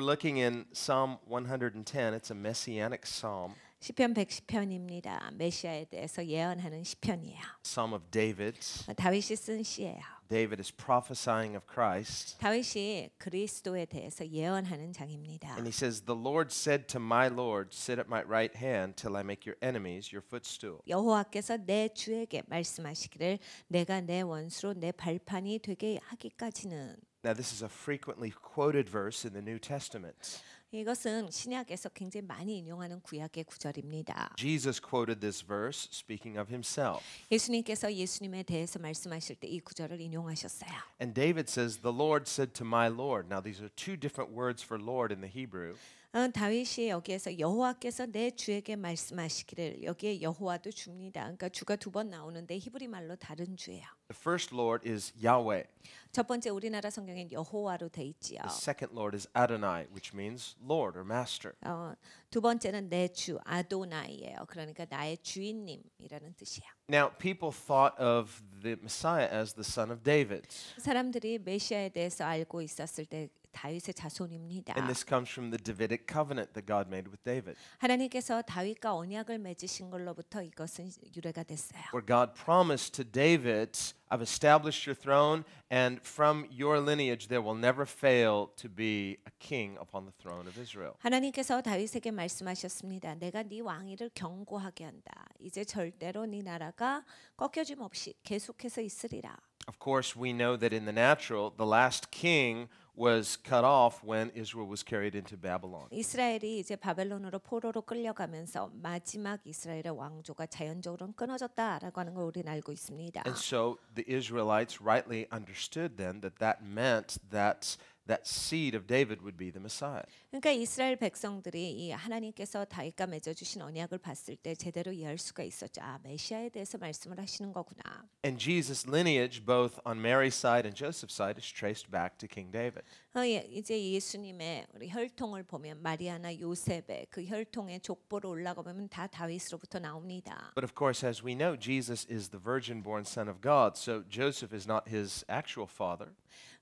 we're looking in Psalm 110. It's a messianic psalm. 시편 110편입니다. 메시아에 대해서 예언하는 시편이에요. Psalm of David. 다윗이 쓴 시예요. David is prophesying of Christ. 다윗이 그리스도에 대해서 예언하는 장입니다. And he says, "The Lord said to my Lord, sit at my right hand till I make your enemies your footstool." 여호와께서 내 주에게 말씀하시기를 내가 내 원수로 내 발판이 되게 하기까지는 now this is a frequently quoted verse in the New Testament. 이것은 신약에서 굉장히 많이 인용하는 구약의 구절입니다. Jesus quoted this verse speaking of himself. 예수님께서 예수님에 대해서 말씀하실 때 이 구절을 인용하셨어요. And David says the Lord said to my Lord. Now these are two different words for Lord in the Hebrew. 다윗이 여기에서 여호와께서 내 주에게 말씀하시기를 여기에 여호와도 줍니다. 그러니까 주가 두 번 나오는데 히브리 말로 다른 주예요. The first Lord is Yahweh. 첫 번째 우리나라 성경엔 여호와로 돼 있지요. The second Lord is Adonai, which means Lord or Master. 어, 두 번째는 내 주 아도나이예요. 그러니까 나의 주인님이라는 뜻이야. Now people thought of the Messiah as the son of David. 사람들이 메시아에 대해서 알고 있었을 때 다윗의 자손입니다. And this comes from the Davidic covenant that God made with David. 하나님께서 다윗과 언약을 맺으신 걸로부터 이것은 유래가 됐어요. Where God promised to David I've established your throne, and from your lineage there will never fail to be a king upon the throne of Israel. 하나님께서 다윗에게 말씀하셨습니다. 내가 네 왕위를 견고하게 한다. 이제 절대로 네 나라가 꺾여짐 없이 계속해서 있으리라. Of course, we know that in the natural, the last king was cut off when Israel was carried into Babylon. 이스라엘이 이제 바벨론으로 포로로 끌려가면서 마지막 이스라엘의 왕조가 자연적으로 끊어졌다라고 하는 걸 우리는 알고 있습니다. And so the Israelites rightly understood then that that meant that that seed of David would be the Messiah. 그러니까 이스라엘 백성들이 이 하나님께서 다윗과 맺어 언약을 봤을 때 제대로 이해할 수가 있었죠. 아, 메시아에 대해서 말씀을 하시는 거구나. And Jesus lineage both on Mary's side and Joseph's side is traced back to King David. 이제 예수님의 우리 혈통을 보면 마리아나 요셉의 그 혈통의 족보로 올라가 보면 다 다윗으로부터 나옵니다. But of course, as we know, Jesus is the virgin-born Son of God, so Joseph is not his actual father.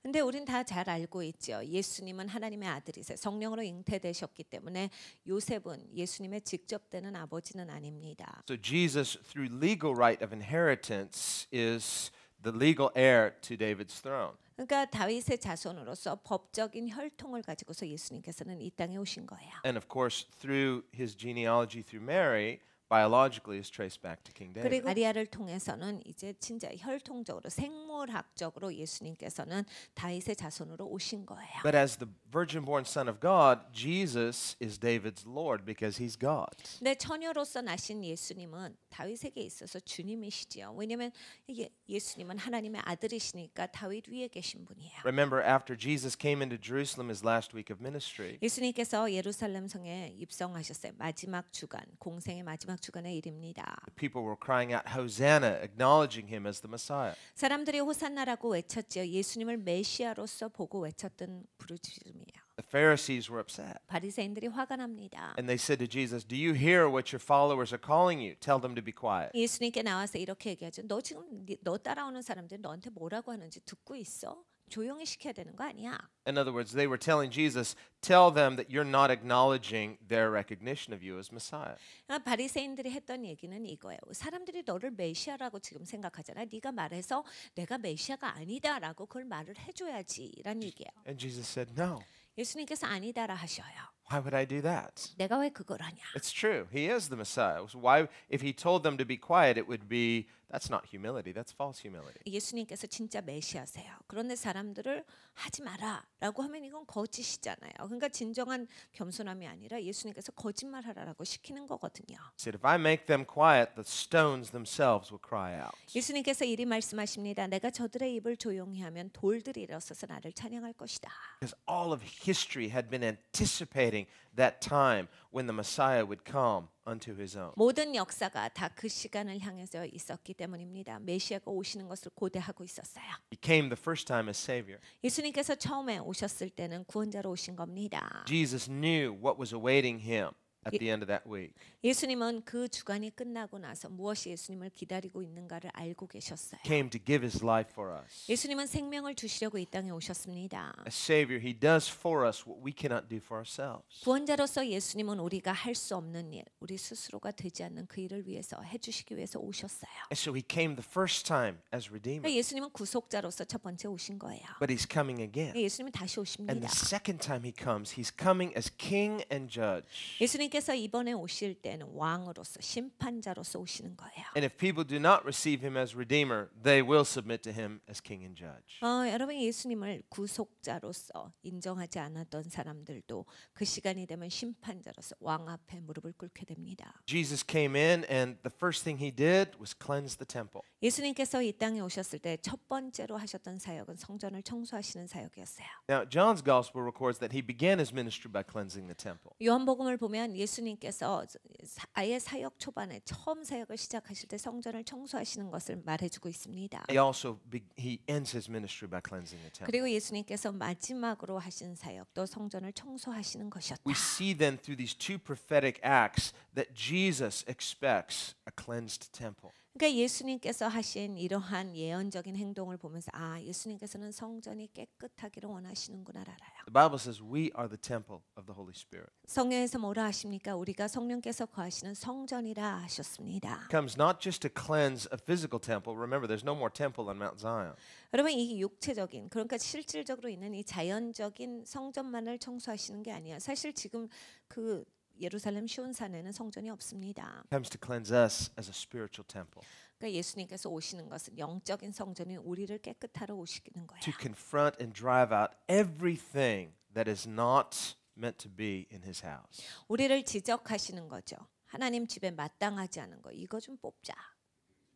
근데 우린 다 잘 알고 있죠. 예수님은 하나님의 아들이세 성령으로 잉태되셨기 때문에 요셉은 예수님의 직접 되는 아버지는 아닙니다. So Jesus, through legal right of inheritance, is the legal heir to David's throne. 그러니까 다윗의 자손으로서 법적인 혈통을 가지고서 예수님께서는 이 땅에 오신 거예요. And of course, through his genealogy through Mary, biologically is traced back to King David. 그리고 아리아를 통해서는 이제 진짜 혈통적으로 생물학적으로 예수님께서는 다윗의 자손으로 오신 거예요. But as the virgin-born Son of God, Jesus is David's Lord because he's God. 네, 처녀로서 나신 예수님은 다윗에게 있어서 주님이시지요. 왜냐면 이게 예수님은 하나님의 아들이시니까 다윗 위에 계신 분이에요. Remember after Jesus came into Jerusalem his last week of ministry. 예수님께서 예루살렘 성에 입성하셨어요. 마지막 주간, 공생의 마지막 주간의 일입니다. People were crying out Hosanna, acknowledging him as the Messiah. 사람들이 호산나라고 외쳤지요. 예수님을 메시아로서 보고 외쳤던 부르짖음이에요. The Pharisees were upset. 바리새인들이 화가 납니다. And they said to Jesus, "Do you hear what your followers are calling you? Tell them to be quiet." 예수님께 나와서 이렇게 얘기하죠. 너 지금 너 따라오는 사람들 너한테 뭐라고 하는지 듣고 있어? 조용히 시켜야 되는 거 아니야? In other words, they were telling Jesus, tell them that you're not acknowledging their recognition of you as Messiah. 바리새인들이 했던 얘기는 이거예요. 사람들이 너를 메시아라고 지금 생각하잖아. 네가 말해서 내가 메시아가 아니다라고 그걸 말을 해줘야지라는 얘기예요. And Jesus said, no. 예수님께서 아니다라 하셔요. Why would I do that? 내가 왜 그걸 하냐? It's true. He is the Messiah. So why, if he told them to be quiet, it would be That's not humility. That's false humility. 예수님께서 진짜 메시아세요. 그런데 사람들을 하지 마라라고 하면 이건 거짓이잖아요. 그러니까 진정한 겸손함이 아니라 예수님께서 거짓말하라라고 시키는 거거든요. Said if I make them quiet, the stones themselves will cry out. 예수님께서 이리 말씀하십니다. 내가 저들의 입을 조용히 하면 돌들이 일어서서 나를 찬양할 것이다. Because all of history had been anticipating that time when the Messiah would come unto his own. 모든 역사가 다 그 시간을 향해서 있었기 때문입니다. 메시아가 오시는 것을 고대하고 있었어요. He came the first time as savior. 예수님께서 처음에 오셨을 때는 구원자로 오신 겁니다. Jesus knew what was awaiting him. at the end of that week. 예수님은 그 주간이 끝나고 나서 무엇이 예수님을 기다리고 있는가를 알고 계셨어요. Came to give his life for us. 예수님은 생명을 주시려고 이 땅에 오셨습니다. As savior, he does for us what we cannot do for ourselves. 구원자로서 예수님은 우리가 할 수 없는 일, 우리 스스로가 되지 않는 그 일을 위해서 해 주시기 위해서 오셨어요. And so he came the first time as redeemer. 예수님은 구속자로서 첫 번째 오신 거예요. But he's coming again. 예수님은 다시 오십니다. And the second time he comes, he's coming as king and judge. 예수님 우리에게서 이번에 오실 때는 왕으로서 심판자로서 오시는 거예요. And if people do not receive him as redeemer, they will submit to him as king and judge. 어, 여러분이 예수님을 구속자로서 인정하지 않았던 사람들도 그 시간이 되면 심판자로서 왕 앞에 무릎을 꿇게 됩니다. Jesus came in and the first thing he did was cleanse the temple. 예수님께서 이 땅에 오셨을 때 첫 번째로 하셨던 사역은 성전을 청소하시는 사역이었어요. Now John's gospel records that he began his ministry by cleansing the temple. 요한복음을 보면 예수님께서 아예 사역 초반에 처음 사역을 시작하실 때 성전을 청소하시는 것을 말해주고 있습니다. He also he ends his ministry by cleansing the temple. 그리고 예수님께서 마지막으로 하신 사역도 성전을 청소하시는 것이었다. We see then through these two prophetic acts that Jesus expects a cleansed temple. 그러니까 예수님께서 하신 이러한 예언적인 행동을 보면서 아 예수님께서는 성전이 깨끗하기를 원하시는구나 알아요. The Bible says we are the temple of the Holy Spirit. 성령에서 뭐라 하십니까? 우리가 성령께서 거하시는 성전이라 하셨습니다. Comes not just to cleanse a physical temple. Remember, there's no more temple on Mount Zion. 여러분 이 육체적인 그러니까 실질적으로 있는 이 자연적인 성전만을 청소하시는 게 아니야. 사실 지금 그 예루살렘 시온산에는 성전이 없습니다. Comes to cleanse us as a spiritual temple. 그러니까 예수님께서 오시는 것은 영적인 성전인 우리를 깨끗하러 오시는 거예요. To confront and drive out everything that is not meant to be in his house. 우리를 지적하시는 거죠. 하나님 집에 마땅하지 않은 거 이거 좀 뽑자.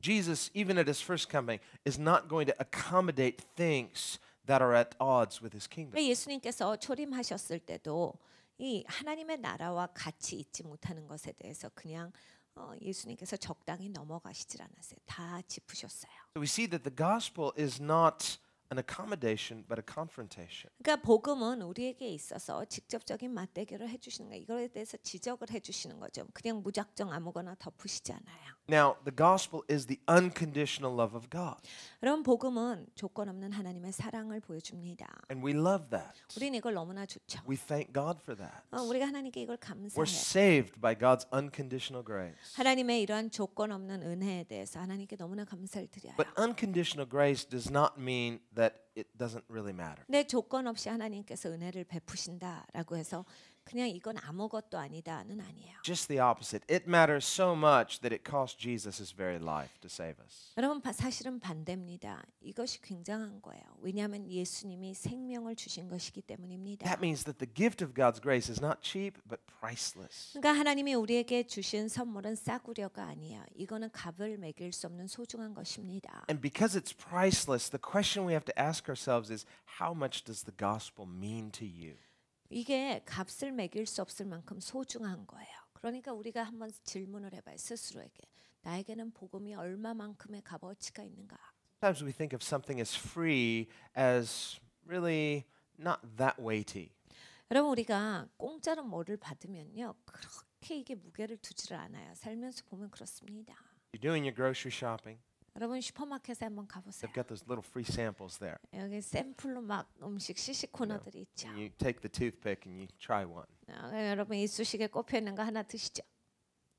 Jesus even at his first coming is not going to accommodate things that are at odds with his kingdom. 예수님께서 초림하셨을 때도 이 하나님의 나라와 같이 있지 못하는 것에 대해서 그냥 어, 예수님께서 적당히 넘어가시질 않았어요. 다 짚으셨어요. So we see that the gospel is not an accommodation but a confrontation. 그러니까 복음은 우리에게 있어서 직접적인 맞대결을 해 주시는 거예요. 이거에 대해서 지적을 해 주시는 거죠. 그냥 무작정 아무거나 덮으시지 않아요. Now the gospel is the unconditional love of God. 그럼 복음은 조건 없는 하나님의 사랑을 보여줍니다. And we love that. 우리는 이걸 너무나 좋죠. We thank God for that. 어, 우리가 하나님께 이걸 감사해요. We're saved by God's unconditional grace. 하나님의 이러한 조건 없는 은혜에 대해서 하나님께 너무나 감사를 드려요. But unconditional grace does not mean that it doesn't really matter. 내 조건 없이 하나님께서 은혜를 베푸신다라고 해서 그냥 이건 아무것도 아니다는 아니에요. Just the opposite. It matters so much that it cost Jesus his very life to save us. 여러분 사실은 반대입니다. 이것이 굉장한 거예요. 왜냐하면 예수님이 생명을 주신 것이기 때문입니다. That means that the gift of God's grace is not cheap but priceless. 그러니까 하나님이 우리에게 주신 선물은 싸구려가 아니에요. 이거는 값을 매길 수 없는 소중한 것입니다. And because it's priceless, the question we have to ask ourselves is how much does the gospel mean to you? 이게 값을 매길 수 없을 만큼 소중한 거예요. 그러니까 우리가 한번 질문을 해봐요 스스로에게 나에게는 복음이 얼마만큼의 값어치가 있는가? Sometimes we think of something as free as really not that weighty. 여러분 우리가 공짜로 뭐를 받으면요 그렇게 이게 무게를 두지를 않아요. 살면서 보면 그렇습니다. You're doing your grocery shopping. 여러분 슈퍼마켓에 한번 가보세요. They've got those little free samples there. 여기 샘플로 막 음식 시식 코너들이 있죠. And you take the toothpick and you try one. 아, 여러분 이쑤시개 꼽혀 있는 거 하나 드시죠.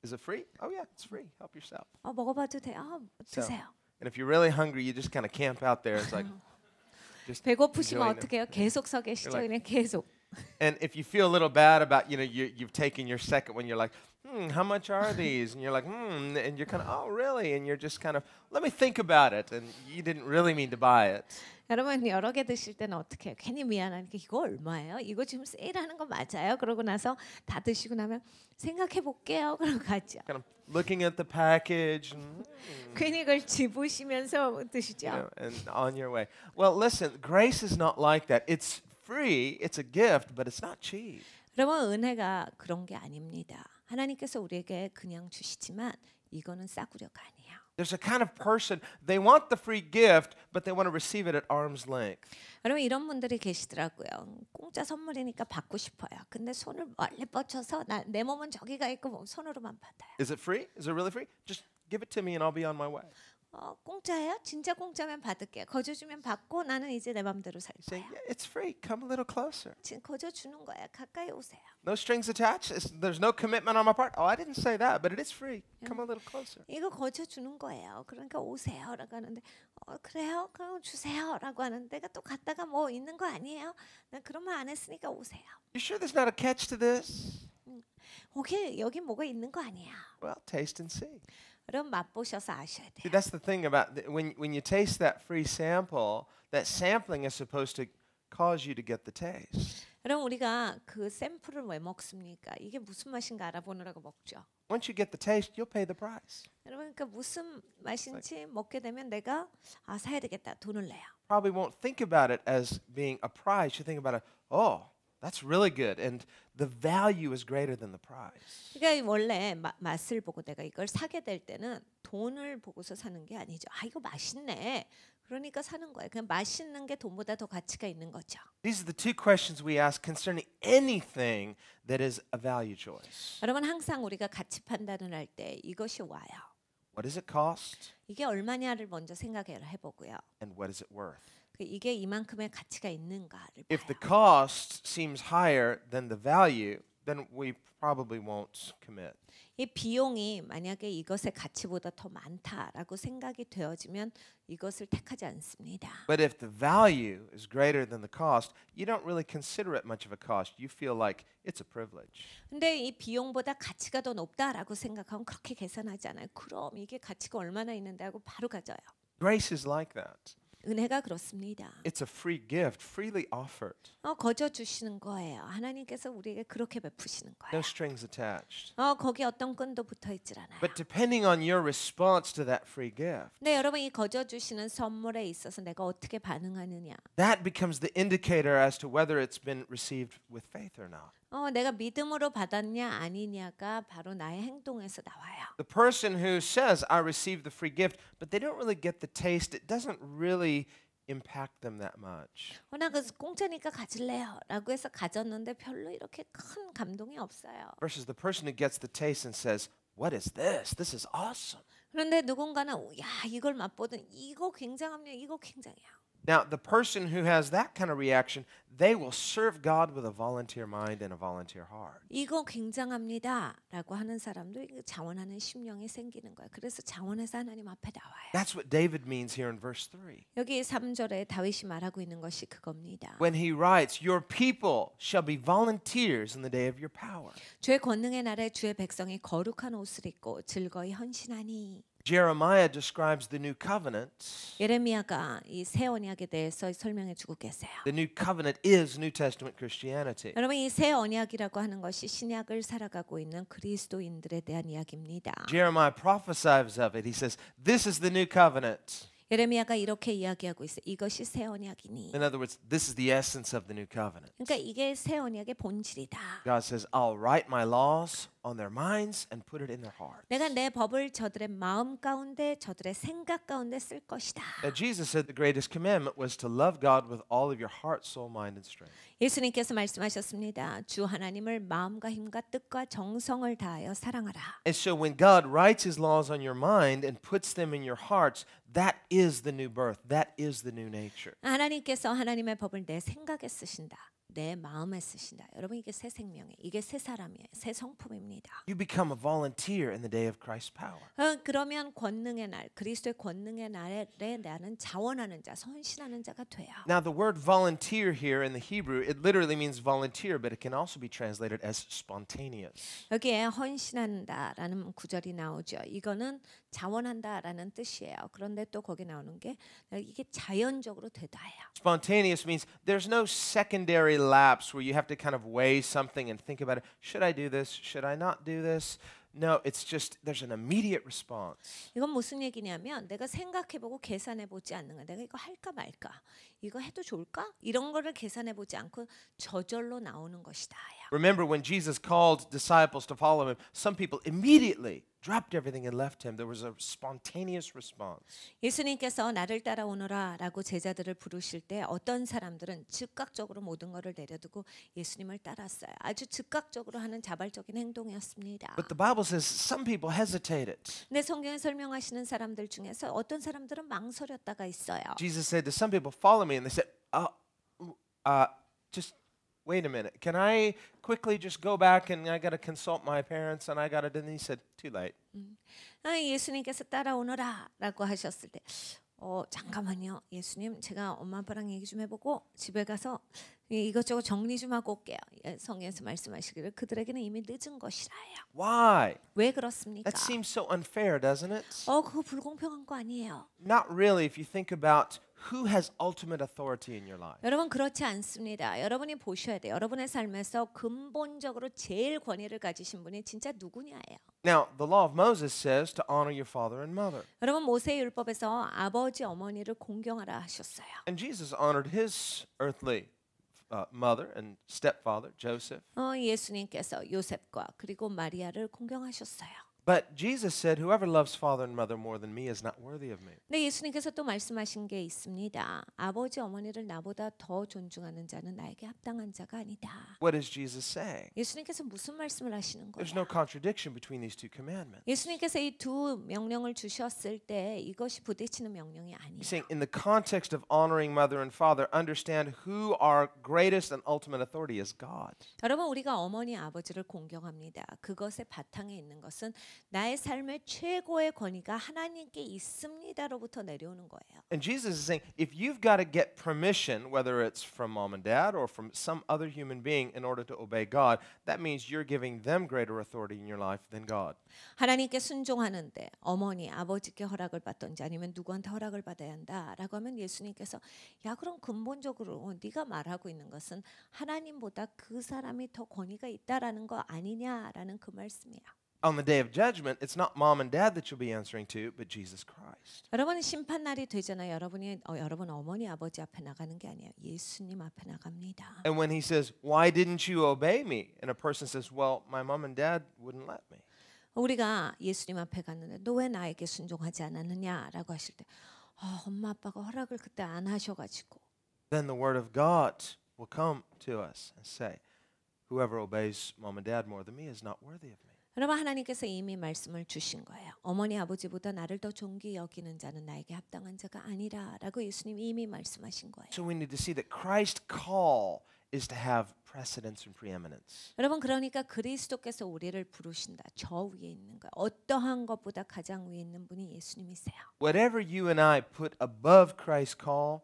Is it free? Oh yeah, it's free. Help yourself. 어 먹어봐도 돼요. 아, 드세요. So, and if you're really hungry, you just kind of camp out there. It's like. 배고프시면 어떻게요? 계속 서 계시죠. 그냥 계속. and if you feel a little bad about, you know, you, you've taken your second one, you're like, hmm, how much are these? And you're like, hmm, and you're kind of, oh, really? And you're just kind of, let me think about it. And you didn't really mean to buy it. 여러분 여러 개 드실 때는 어떻게 해요? 괜히 미안하니까 이거 얼마예요? 이거 지금 세일하는 거 맞아요? 그러고 나서 다 드시고 나면 생각해 볼게요. 그러고 가죠. Kind of looking at the package. Hmm. 괜히 그걸 집으시면서 드시죠. You know, and on your way. Well, listen, grace is not like that. It's free. It's a gift, but it's not cheap. 여러분 은혜가 그런 게 아닙니다. 하나님께서 우리에게 그냥 주시지만 이거는 싸구려가 아니에요. There's a kind of person they want the free gift, but they want to receive it at arm's length. 여러분 이런 분들이 계시더라고요. 공짜 선물이니까 받고 싶어요. 근데 손을 멀리 뻗쳐서 나, 몸은 저기가 있고 손으로만 받아요. Is it free? Is it really free? Just give it to me and I'll be on my way. 어, 공짜예요? 진짜 공짜면 받을게요. 거저 주면 받고 나는 이제 내 마음대로 살 거예요. Say, yeah, it's free. Come a little closer. 지금 거저 주는 거야. 가까이 오세요. No strings attached. It's, there's no commitment on my part. Oh, I didn't say that, but it is free. Come a little closer. 이거 거저 주는 거예요. 그러니까 오세요라고 하는데 어, 그래요? 그럼 주세요라고 하는데 내가 또 갔다가 뭐 있는 거 아니에요? 나 그런 말 안 했으니까 오세요. You sure there's not a catch to this? 오케이 여기 뭐가 있는 거 아니야? Well, taste and see. 맛보셔서 아셔야 See, that's the thing about the, when when you taste that free sample, that sampling is supposed to cause you to get the taste. 여러분 우리가 그 샘플을 왜 먹습니까? 이게 무슨 맛인가 알아보느라고 먹죠. Once you get the taste, you'll pay the price. 여러분 그러니까 무슨 맛인지 먹게 되면 내가 아 사야 되겠다 돈을 내요. Probably won't think about it as being a price. You think about it, oh. That's really good. And the value is greater than the price. 그러니까 원래 마, 맛을 보고 내가 이걸 사게 될 때는 돈을 보고서 사는 게 아니죠. 아 이거 맛있네. 그러니까 사는 거예요. 그냥 맛있는 게 돈보다 더 가치가 있는 거죠. These are the two questions we ask concerning anything that is a value choice. 여러분 항상 우리가 가치 판단을 할 때 이것이 와요. What does it cost? 이게 얼마냐를 먼저 생각해 보고요. And what is it worth? 이게 이만큼의 가치가 있는가를 봐요. If the cost seems higher than the value, then we probably won't commit. 이 비용이 만약에 이것의 가치보다 더 많다라고 생각이 되어지면 이것을 택하지 않습니다. But if the value is greater than the cost, you don't really consider it much of a cost. You feel like it's a privilege. 근데 이 비용보다 가치가 더 높다라고 생각하면 그렇게 계산하지 않아요. 그럼 이게 가치가 얼마나 있는데 하고 바로 가져요. Grace is like that. 은혜가 그렇습니다. It's a free gift, freely offered. 어, 거저 주시는 거예요. 하나님께서 우리에게 그렇게 베푸시는 No strings attached. 어, 거기 어떤 끈도 붙어 있질 않아요. But depending on your response to that free gift, 네, 여러분 이 거저 주시는 선물에 있어서 내가 어떻게 반응하느냐. that becomes the indicator as to whether it's been received with faith or not. 어, 내가 믿음으로 받았냐 아니냐가 바로 나의 행동에서 나와요. The person who says I received the free gift, but they don't really get the taste. It doesn't really impact them that much. 워낙 그 공짜니까 가질래요라고 해서 가졌는데 별로 이렇게 큰 감동이 없어요. Versus the person who gets the taste and says, "What is this? This is awesome." 그런데 누군가는 야 이걸 맛보든 이거 굉장합니다. 이거 굉장해요. Now, the person who has that kind of reaction, they will serve God with a volunteer mind and a volunteer heart. 이거 굉장합니다라고 하는 사람도 자원하는 심령이 생기는 거야. 그래서 자원해서 하나님 앞에 나와요. That's what David means here in verse 3. 여기 3절에 다윗이 말하고 있는 것이 그겁니다. When he writes, "Your people shall be volunteers in the day of your power." 주의 권능의 날에 주의 백성이 거룩한 옷을 입고 즐거이 헌신하니. Jeremiah describes the new covenant. 예레미야가 이 언약에 대해서 설명해 주고 계세요. The new covenant is New Testament Christianity. 여러분 이 새 언약이라고 하는 것이 신약을 살아가고 있는 그리스도인들에 대한 이야기입니다. Jeremiah prophesies of it. He says, "This is the new covenant." 예레미야가 이렇게 이야기하고 있어. 이것이 새 언약이니. In other words, this is the essence of the new covenant. 그러니까 이게 새 언약의 본질이다. God says, "I'll write my laws." on their minds and put it in their hearts. 내가 내 법을 저들의 마음 가운데 저들의 생각 가운데 쓸 것이다. That Jesus said the greatest commandment was to love God with all of your heart, soul, mind and strength. 예수님께서 말씀하셨습니다. 주 하나님을 마음과 힘과 뜻과 정성을 다하여 사랑하라. And so when God writes his laws on your mind and puts them in your hearts, that is the new birth. That is the new nature. 하나님께서 하나님의 법을 내 생각에 쓰신다. 내 마음에 쓰신다. 여러분 이게 새 생명이에요. 이게 새 사람이에요. 새 성품입니다. You become a volunteer in the day of Christ's power. 어, 그러면 권능의 날, 그리스도의 권능의 날에 나는 자원하는 자, 헌신하는 자가 돼요. Now the word volunteer here in the Hebrew, it literally means volunteer, but it can also be translated as spontaneous. 여기에 헌신한다라는 구절이 나오죠. 이거는 자원한다라는 뜻이에요. 그런데 또 거기 나오는 게 이게 자연적으로 되다예요. Spontaneous means there's no secondary lapse where you have to kind of weigh something and think about it. Should I do this? Should I not do this? No, it's just there's an immediate response. 이건 무슨 얘기냐면 내가 생각해보고 계산해보지 않는 거야. 내가 이거 할까 말까? 이거 해도 좋을까? 이런 거를 계산해보지 않고 저절로 나오는 것이다. Remember when Jesus called disciples to follow him, some people immediately dropped everything and left him. There was a spontaneous response. 예수님께서 나를 따라오너라라고 제자들을 부르실 때 어떤 사람들은 즉각적으로 모든 것을 내려두고 예수님을 따랐어요. 아주 즉각적으로 하는 자발적인 행동이었습니다. But the Bible says some people hesitated. 내 성경에 설명하시는 사람들 중에서 어떤 사람들은 망설였다가 있어요. Jesus said to some people, "Follow me," and they said, "Uh, uh, just." wait a minute, can I quickly just go back and I got to consult my parents and I got to, and he said, too late. 아, 예수님께서 따라오너라 라고 하셨을 때 어, 잠깐만요. 예수님, 제가 엄마 아빠랑 얘기 좀 해보고 집에 가서 이것저것 정리 좀 하고 올게요. 성에서 말씀하시기를 그들에게는 이미 늦은 것이라요. Why? 왜 그렇습니까? That seems so unfair, doesn't it? 어, 그거 불공평한 거 아니에요? Not really if you think about who has ultimate authority in your life? 여러분 그렇지 않습니다. 여러분이 보셔야 돼요. 여러분의 삶에서 근본적으로 제일 권위를 가지신 분이 진짜 누구냐예요. Now, the law of Moses says to honor your father and mother. 여러분 모세 율법에서 아버지 어머니를 공경하라 하셨어요. And Jesus honored his earthly uh, mother and stepfather Joseph. 어 예수님께서 요셉과 그리고 마리아를 공경하셨어요. But Jesus said, "Whoever loves father and mother more than me is not worthy of me." 근데 예수님께서 또 말씀하신 게 있습니다. 아버지 어머니를 나보다 더 존중하는 자는 나에게 합당한 자가 아니다. What is Jesus saying? 예수님께서 무슨 말씀을 하시는 거예요? There's no contradiction between these two commandments. 예수님께서 이 명령을 주셨을 때 이것이 부딪히는 명령이 아니에요. He's saying in the context of honoring mother and father, understand who our greatest and ultimate authority is God. 여러분 우리가 어머니 아버지를 공경합니다. 그것의 바탕에 있는 것은 나의 삶의 최고의 권위가 하나님께 있습니다로부터 내려오는 거예요. And Jesus is saying if you've got to get permission whether it's from mom and dad or from some other human being in order to obey God, that means you're giving them greater authority in your life than God. 하나님께 순종하는데 어머니, 아버지께 허락을 받던지 아니면 누구한테 허락을 받아야 한다라고 하면 예수님께서 야 그럼 근본적으로 네가 말하고 있는 것은 하나님보다 그 사람이 더 권위가 있다라는 거 아니냐라는 그 말씀이야. on the day of judgment, it's not mom and dad that you'll be answering to, but Jesus Christ. 여러분 심판 날이 되잖아요. 여러분이 어, 여러분 어머니 아버지 앞에 나가는 게 아니에요. 예수님 앞에 나갑니다. And when he says, "Why didn't you obey me?" and a person says, "Well, my mom and dad wouldn't let me." 우리가 예수님 앞에 갔는데 너 왜 나에게 순종하지 않았느냐라고 하실 때 어, 엄마 아빠가 허락을 그때 안 하셔 가지고 Then the word of God will come to us and say, "Whoever obeys mom and dad more than me is not worthy of me." 여러분 하나님께서 이미 말씀을 주신 거예요. 어머니 아버지보다 나를 더 존귀 여기는 자는 나에게 합당한 자가 아니라라고 예수님 이미 말씀하신 거예요. So we need to see that Christ's call is to have precedence and preeminence. 여러분 그러니까 그리스도께서 우리를 부르신다. 저 위에 있는 거. 어떠한 것보다 가장 위에 있는 분이 예수님이세요. Whatever you and I put above Christ's call,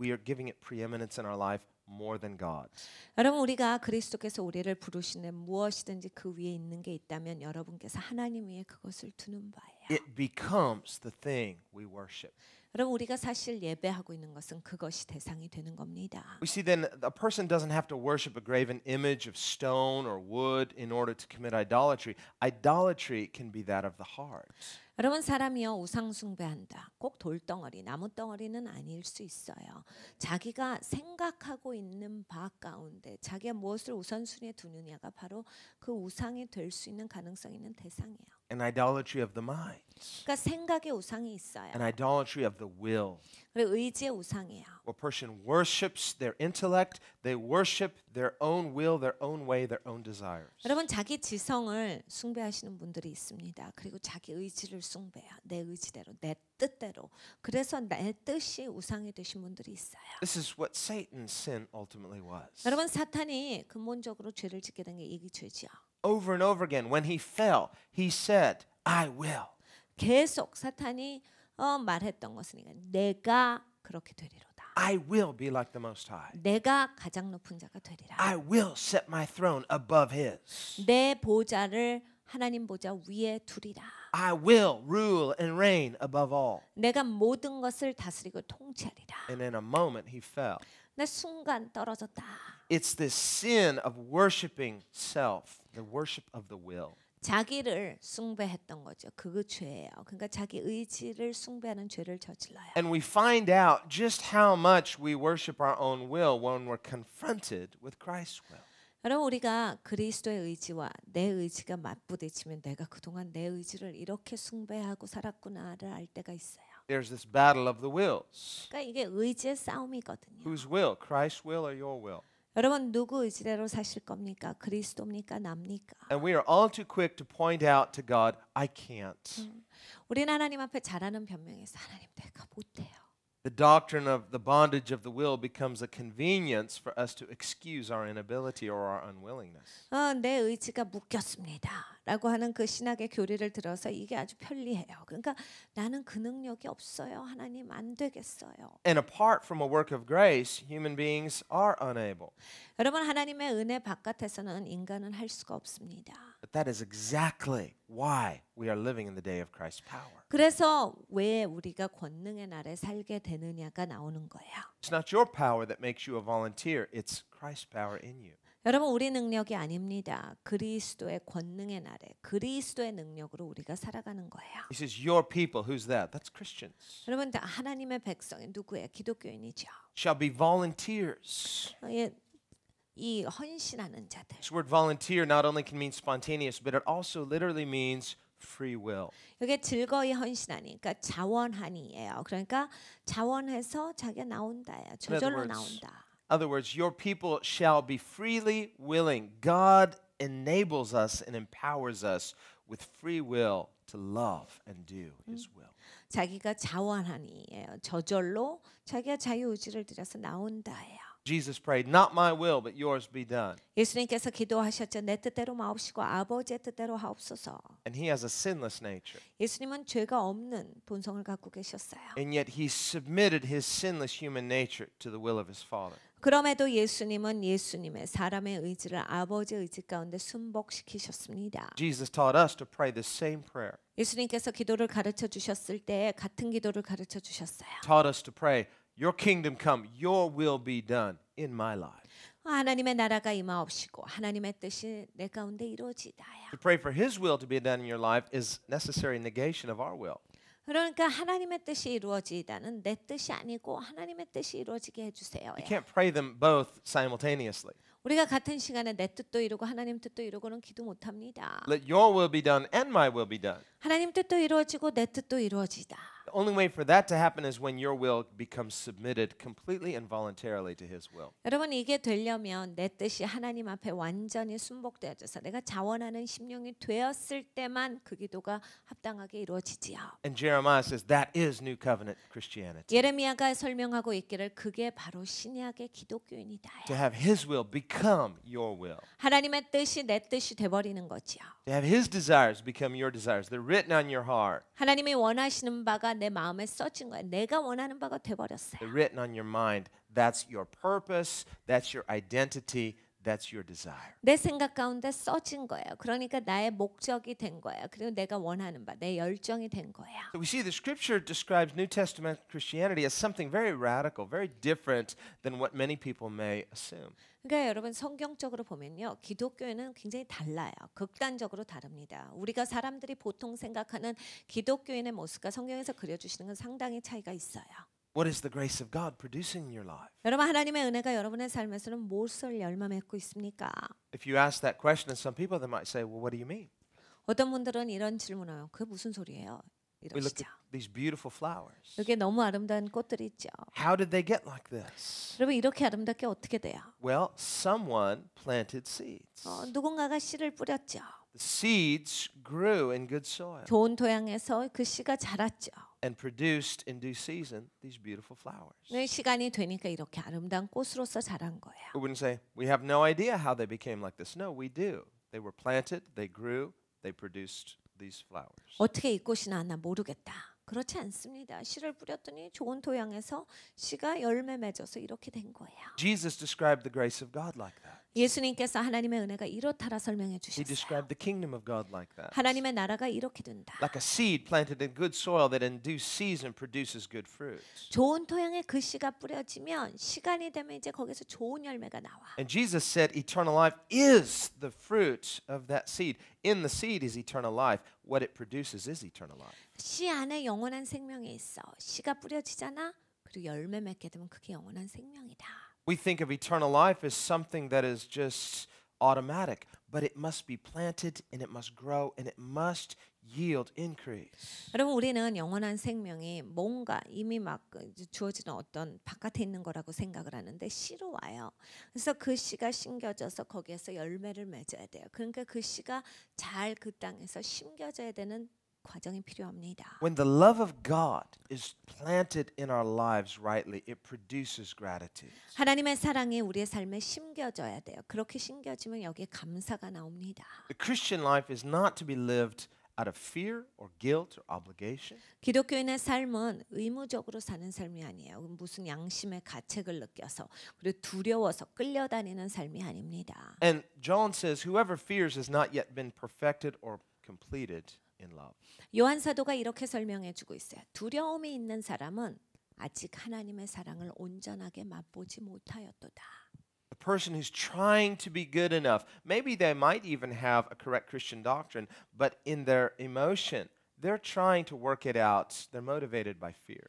we are giving it preeminence in our life more than God. 여러분 우리가 그리스도께서 우리를 부르시는 무엇이든지 그 위에 있는 게 있다면 여러분께서 하나님 위에 그것을 두는 바예요. it becomes the thing we worship. 여러분 우리가 사실 예배하고 있는 것은 그것이 대상이 되는 겁니다. We see then a person doesn't have to worship a graven image of stone or wood in order to commit idolatry. Idolatry can be that of the heart. 여러분 사람이요 우상 숭배한다. 꼭 돌덩어리, 나무 덩어리는 아닐 수 있어요. 자기가 생각하고 있는 바 가운데 자기가 무엇을 우선순위에 두느냐가 바로 그 우상이 될 수 있는 가능성 있는 대상이에요. an idolatry of the mind. 그러니까 생각의 우상이 있어요. An idolatry of the will. 그리고 의지의 우상이에요. A person worships their intellect, they worship their own will, their own way, their own desires. 여러분 자기 지성을 숭배하시는 분들이 있습니다. 그리고 자기 의지를 숭배해요. 내 의지대로, 내 뜻대로. 그래서 내 뜻이 우상이 되신 분들이 있어요. This is what Satan's sin ultimately was. 여러분 사탄이 근본적으로 죄를 짓게 된 게 이기 죄지요. over and over again. When he fell, he said, I will. 계속 사탄이 어, 말했던 것은 내가 그렇게 되리로다. I will be like the Most High. 내가 가장 높은 자가 되리라. I will set my throne above His. 내 보좌를 하나님 보좌 위에 두리라. I will rule and reign above all. 내가 모든 것을 다스리고 통치하리라. And in a moment he fell. 내 순간 떨어졌다. It's the sin of worshiping self, the worship of the will. 자기를 숭배했던 거죠. 그 죄예요. 그러니까 자기 의지를 숭배하는 죄를 저질러요. And we find out just how much we worship our own will when we're confronted with Christ's will. 여러분 우리가 그리스도의 의지와 내 의지가 맞부딪히면 내가 그동안 내 의지를 이렇게 숭배하고 살았구나를 알 때가 있어요. there's this battle of the wills. 그러니까 이게 의지의 싸움이거든요. Whose will? Christ's will or your will? 여러분 누구 의지대로 사실 겁니까? 그리스도입니까? 남니까? And we are all too quick to point out to God, I can't. 우리는 하나님 앞에 잘하는 변명에서 하나님 내가 못해요 the doctrine of the bondage of the will becomes a convenience for us to excuse our inability or our unwillingness. 어, 내 의지가 묶였습니다라고 하는 그 신학의 교리를 들어서 이게 아주 편리해요. 그러니까 나는 그 능력이 없어요. 하나님 안 되겠어요. And apart from a work of grace, human beings are unable. 여러분 하나님의 은혜 바깥에서는 인간은 할 수가 없습니다. But that is exactly why we are living in the day of Christ's power. 그래서 왜 우리가 권능의 날에 살게 되느냐가 나오는 거야. It's not your power that makes you a volunteer. It's Christ's power in you. 여러분 우리 능력이 아닙니다. 그리스도의 권능의 날에 그리스도의 능력으로 우리가 살아가는 거예요. He says your people who's that? That's Christians. 여러분 하나님의 백성이 누구예요? 기독교인이죠. Shall be volunteers. 예, 이 헌신하는 자들. This word volunteer not only can mean spontaneous, but it also literally means free will. 이게 즐거이 헌신하니까 자원하니예요. 그러니까 자원해서 자기가 나온다야. 저절로 나온다. other words, your people shall be freely willing. God enables us and empowers us with free will to love and do mm. His will. 자기가 자원하니예요. 저절로 자기가 자유 의지를 들여서 나온다예요. Jesus prayed, "Not my will, but yours be done." 예수님께서 기도하셨죠. 내 뜻대로 마옵시고 아버지의 뜻대로 하옵소서. And he has a sinless nature. 예수님은 죄가 없는 본성을 갖고 계셨어요. And yet he submitted his sinless human nature to the will of his Father. 그럼에도 예수님은 예수님의 사람의 의지를 아버지의 의지 가운데 순복시키셨습니다. Jesus taught us to pray the same prayer. 예수님께서 기도를 가르쳐 주셨을 때 같은 기도를 가르쳐 주셨어요. Taught us to pray, your kingdom come, your will be done in my life. To pray for his will to be done in your life is necessary negation of our will. 그러니까 하나님의 뜻이 이루어지다는 내 뜻이 아니고 하나님의 뜻이 이루어지게 해 주세요. You can't pray them both simultaneously. 우리가 같은 시간에 내 뜻도 이루고 하나님 뜻도 이루고는 기도 못 합니다. Let your will be done and my will be done. 하나님 뜻도 이루어지고 내 뜻도 이루어지다. The only way for that to happen is when your will becomes submitted completely and voluntarily to His will. 여러분 이게 되려면 내 뜻이 하나님 앞에 완전히 순복되어져서 내가 자원하는 심령이 되었을 때만 그 기도가 합당하게 이루어지지요. And Jeremiah says that is new covenant Christianity. 예레미야가 설명하고 있기를 그게 바로 신약의 기독교인이다. To have His will become your will. 하나님의 뜻이 내 뜻이 되버리는 거지요. To have His desires become your desires. They're written on your heart. 하나님이 원하시는 바가 내 마음에 써진 거야. 내가 원하는 바가 돼 written on your mind. That's your purpose. That's your identity. That's your desire. 내 생각 가운데 써진 거예요. 그러니까 나의 목적이 된 거예요. 그리고 내가 원하는 바, 내 열정이 된 거야. So we see the scripture describes New Testament Christianity as something very radical, very different than what many people may assume. 그러니까 여러분 성경적으로 보면요. 기독교에는 굉장히 달라요. 극단적으로 다릅니다. 우리가 사람들이 보통 생각하는 기독교인의 모습과 성경에서 그려 주시는 건 상당히 차이가 있어요. What is the grace of God producing in your life? 여러분 하나님의 은혜가 여러분의 삶에서는 무엇을 열매 맺고 있습니까? If you ask that question to some people, they might say, "Well, what do you mean?" 어떤 분들은 이런 질문해요. 그게 무슨 소리예요? We look 이러시죠. at these beautiful flowers. 여기 너무 아름다운 꽃들이 있죠. How did they get like this? 여러분 이렇게 아름답게 어떻게 돼요? Well, someone planted seeds. 어, 누군가가 씨를 뿌렸죠. The seeds grew in good soil. 좋은 토양에서 그 씨가 자랐죠. and produced in due season these beautiful flowers. 시간이 되니까 이렇게 아름다운 꽃으로서 자란 거야. We wouldn't say we have no idea how they became like this. No, we do. They were planted, they grew, they produced these flowers. 어떻게 이 꽃이 나나 모르겠다. 그렇지 않습니다. 씨를 뿌렸더니 좋은 토양에서 씨가 열매 맺어서 이렇게 된 거예요. Jesus described the grace of God like that. 예수님께서 하나님의 은혜가 이렇다라 설명해 주셨어요. He described the kingdom of God like that. 하나님의 나라가 이렇게 된다. Like a seed planted in good soil that in due season produces good fruits. 좋은 토양에 그 씨가 뿌려지면 시간이 되면 이제 거기서 좋은 열매가 나와. And Jesus said eternal life is the fruit of that seed. In the seed is eternal life. What it produces is eternal life. 씨 안에 영원한 생명이 있어. 씨가 뿌려지잖아. 그리고 열매 맺게 되면 그게 영원한 생명이다. We think of eternal life as something that is just automatic, but it must be planted and it must grow and it must yield increase. 여러분 우리는 영원한 생명이 뭔가 이미 막 주어지는 어떤 바깥에 있는 거라고 생각을 하는데 씨로 와요. 그래서 그 씨가 심겨져서 거기에서 열매를 맺어야 돼요. 그러니까 그 씨가 잘 그 땅에서 심겨져야 되는 과정이 필요합니다. When the love of God is planted in our lives rightly, it produces gratitude. 하나님의 사랑이 우리의 삶에 심겨져야 돼요. 그렇게 심겨지면 여기에 감사가 나옵니다. The Christian life is not to be lived out of fear or guilt or obligation. 기독교인의 삶은 의무적으로 사는 삶이 아니에요. 무슨 양심의 가책을 느껴서 그리고 두려워서 끌려다니는 삶이 아닙니다. And John says whoever fears has not yet been perfected or completed. in love. 요한 사도가 이렇게 설명해 주고 있어요. 두려움이 있는 사람은 아직 하나님의 사랑을 온전하게 맛보지 못하였도다. The person who's trying to be good enough, maybe they might even have a correct Christian doctrine, but in their emotion, they're trying to work it out. They're motivated by fear.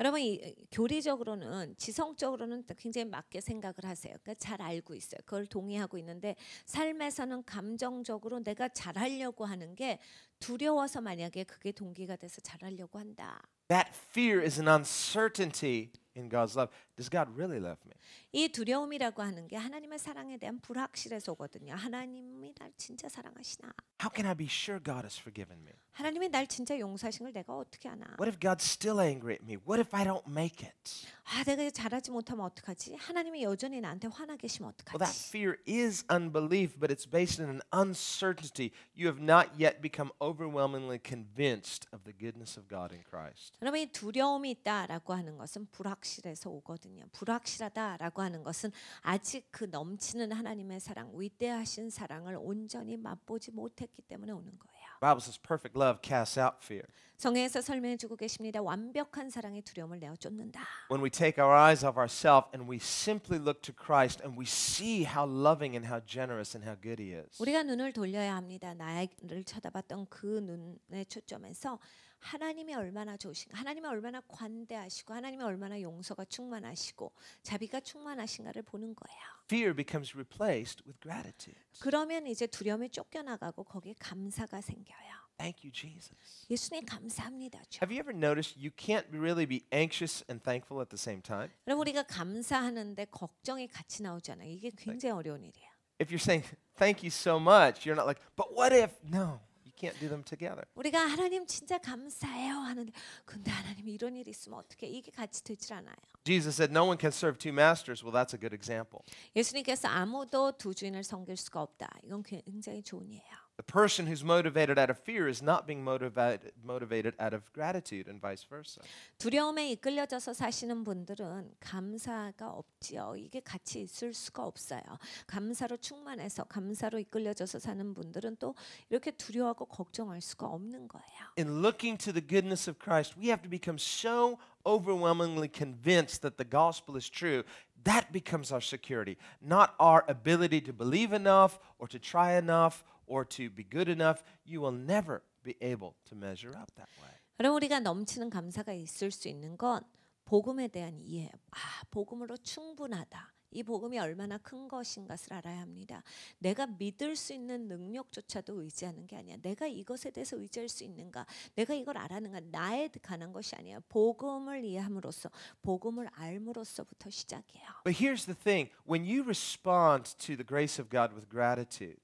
여러분 이 교리적으로는 지성적으로는 굉장히 맞게 생각을 하세요. 그러니까 잘 알고 있어요. 그걸 동의하고 있는데 삶에서는 감정적으로 내가 잘하려고 하는 게 두려워서 만약에 그게 동기가 돼서 잘하려고 한다. That fear is an uncertainty in God's love. Does God really love me? 이 두려움이라고 하는 게 하나님의 사랑에 대한 불확실해서 오거든요. 하나님이 날 진짜 사랑하시나? How can I be sure God has forgiven me? 하나님이 날 진짜 용서하신 걸 내가 어떻게 아나? What if God's still angry at me? What if I don't make it? 아, 내가 잘하지 못하면 어떡하지? 하나님이 여전히 나한테 화나 계시면 어떡하지? Well, that fear is unbelief, but it's based in an uncertainty. You have not yet become overwhelmingly convinced of the goodness of God in Christ. 여러분 이 두려움이 있다라고 하는 것은 불확실해서 오거든요. 거거든요. 불확실하다라고 하는 것은 아직 그 넘치는 하나님의 사랑, 위대하신 사랑을 온전히 맛보지 못했기 때문에 오는 거예요. Bible says perfect love casts out fear. 성경에서 설명해 주고 계십니다. 완벽한 사랑이 두려움을 내어 쫓는다. When we take our eyes off ourselves and we simply look to Christ and we see how loving and how generous and how good he is. 우리가 눈을 돌려야 합니다. 나를 쳐다봤던 그 눈의 초점에서 하나님이 얼마나 좋으신가, 하나님이 얼마나 관대하시고, 하나님이 얼마나 용서가 충만하시고, 자비가 충만하신가를 보는 거예요. Fear becomes replaced with gratitude. 그러면 이제 두려움이 쫓겨나가고 거기에 감사가 생겨요. Thank you, Jesus. 예수님 감사합니다. 주. Have you ever noticed you can't really be anxious and thankful at the same time? 여러분 우리가 감사하는데 걱정이 같이 나오잖아요. 이게 굉장히 어려운 일이야. If you're saying thank you so much, you're not like, but what if? No. can't do them together. 우리가 하나님 진짜 감사해요 하는데 근데 하나님 이런 일이 있으면 어떻게 이게 같이 되질 않아요. Jesus said no one can serve two masters. Well, that's a good example. 예수님께서 아무도 두 주인을 섬길 수가 없다. 이건 굉장히 좋은 예예요. The person who's motivated out of fear is not being motivated, motivated out of gratitude and vice versa. 두려움에 이끌려져서 사시는 분들은 감사가 없지요. 이게 같이 있을 수가 없어요. 감사로 충만해서 감사로 이끌려져서 사는 분들은 또 이렇게 두려워하고 걱정할 수가 없는 거예요. In looking to the goodness of Christ, we have to become so overwhelmingly convinced that the gospel is true, that becomes our security, not our ability to believe enough or to try enough or to be good enough, you will never be able to measure up that way. 여러 우리가 넘치는 감사가 있을 수 있는 건 복음에 대한 이해. 아, 복음으로 충분하다. 이 복음이 얼마나 큰 것인가를 알아야 합니다. 내가 믿을 수 있는 능력조차도 의지하는 게 아니야. 내가 이것에 대해서 의지할 수 있는가? 내가 이걸 알아는가? 나에 관한 것이 아니야. 복음을 이해함으로써, 복음을 알므로써부터 시작해요. But here's the thing: when you respond to the grace of God with gratitude.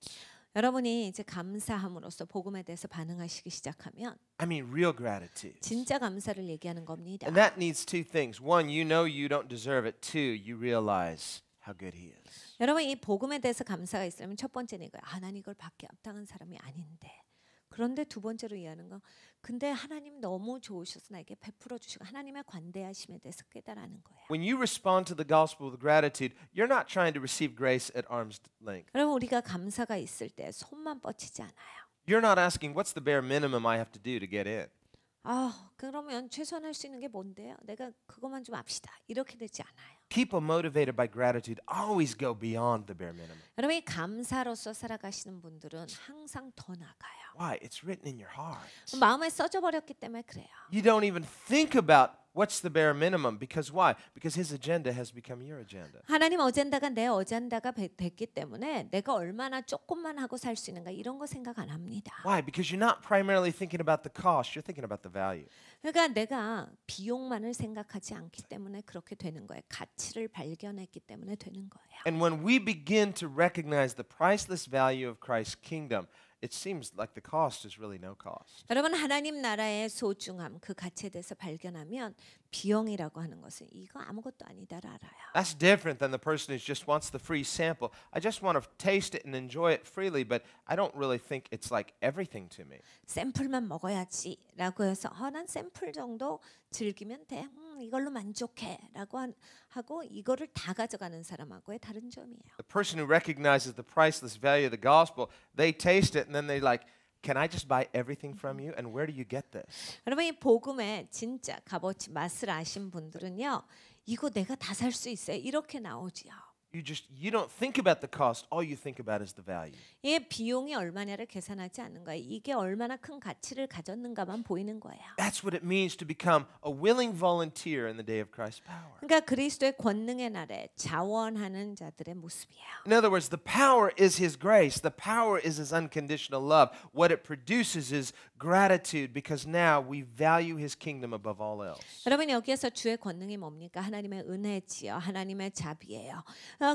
여러분이 이제 감사함으로써 복음에 대해서 반응하시기 시작하면 I mean real gratitude. 진짜 감사를 얘기하는 겁니다. And that needs two things. One, you know you don't deserve it. Two, you realize how good he is. 여러분 이 복음에 대해서 감사가 있으면 첫 번째는 이거예요. 아, 난 이걸 받기 합당한 사람이 아닌데. 그런데 두 번째로 이해하는 거 근데 하나님 너무 좋으셔서 나에게 베풀어 주시고 하나님의 관대하심에 대해서 깨달아는 거예요. When you respond to the gospel with gratitude, you're not trying to receive grace at arm's length. 여러분 우리가 감사가 있을 때 손만 뻗치지 않아요. You're not asking what's the bare minimum I have to do to get in. 아, 그러면 최소한 할수 있는 게 뭔데요? 내가 그것만 좀 합시다. 이렇게 되지 않아요. People motivated by gratitude always go beyond the bare minimum. 여러분이 감사로서 살아가시는 분들은 항상 더 나가요. Why? It's written in your heart. 마음에 써져버렸기 때문에 그래요. You don't even think about what's the bare minimum because why? Because his agenda has become your agenda. 하나님 어젠다가 내 어젠다가 됐기 때문에 내가 얼마나 조금만 하고 살 수 있는가 이런 거 생각 안 합니다. Why? Because you're not primarily thinking about the cost, you're thinking about the value. 그러니까 내가 비용만을 생각하지 않기 때문에 그렇게 되는 거예요. 가치를 발견했기 때문에 되는 거예요. And when we begin to recognize the priceless value of Christ's kingdom, it seems like the cost is really no cost. 여러분 하나님 나라의 소중함 그 가치에 대해서 발견하면 비용이라고 하는 것은 이거 아무것도 알아요. That's different than the person who just wants the free sample. I just want to taste it and enjoy it freely, but I don't really think it's like everything to me. 샘플만 먹어야지라고 해서 어난 샘플 정도 즐기면 돼. 음, 이걸로 만족해라고 하고 이거를 다 가져가는 사람하고의 다른 점이에요. The person who recognizes the priceless value of the gospel, they taste it then they're like, Can I just buy everything from you? And where do you get this? 여러분 이 복음의 진짜 값어치 맛을 아신 분들은요, 이거 내가 다 살 수 있어요. 이렇게 나오지요. you just you don't think about the cost. All you think about is the value. 이 비용이 얼마냐를 계산하지 않는 거야. 이게 얼마나 큰 가치를 가졌는가만 보이는 거야. That's what it means to become a willing volunteer in the day of Christ's power. 그러니까 그리스도의 권능의 날에 자원하는 자들의 모습이야. In other words, the power is His grace. The power is His unconditional love. What it produces is gratitude because now we value His kingdom above all else. 여러분 여기에서 주의 권능이 뭡니까? 하나님의 은혜지요. 하나님의 자비예요.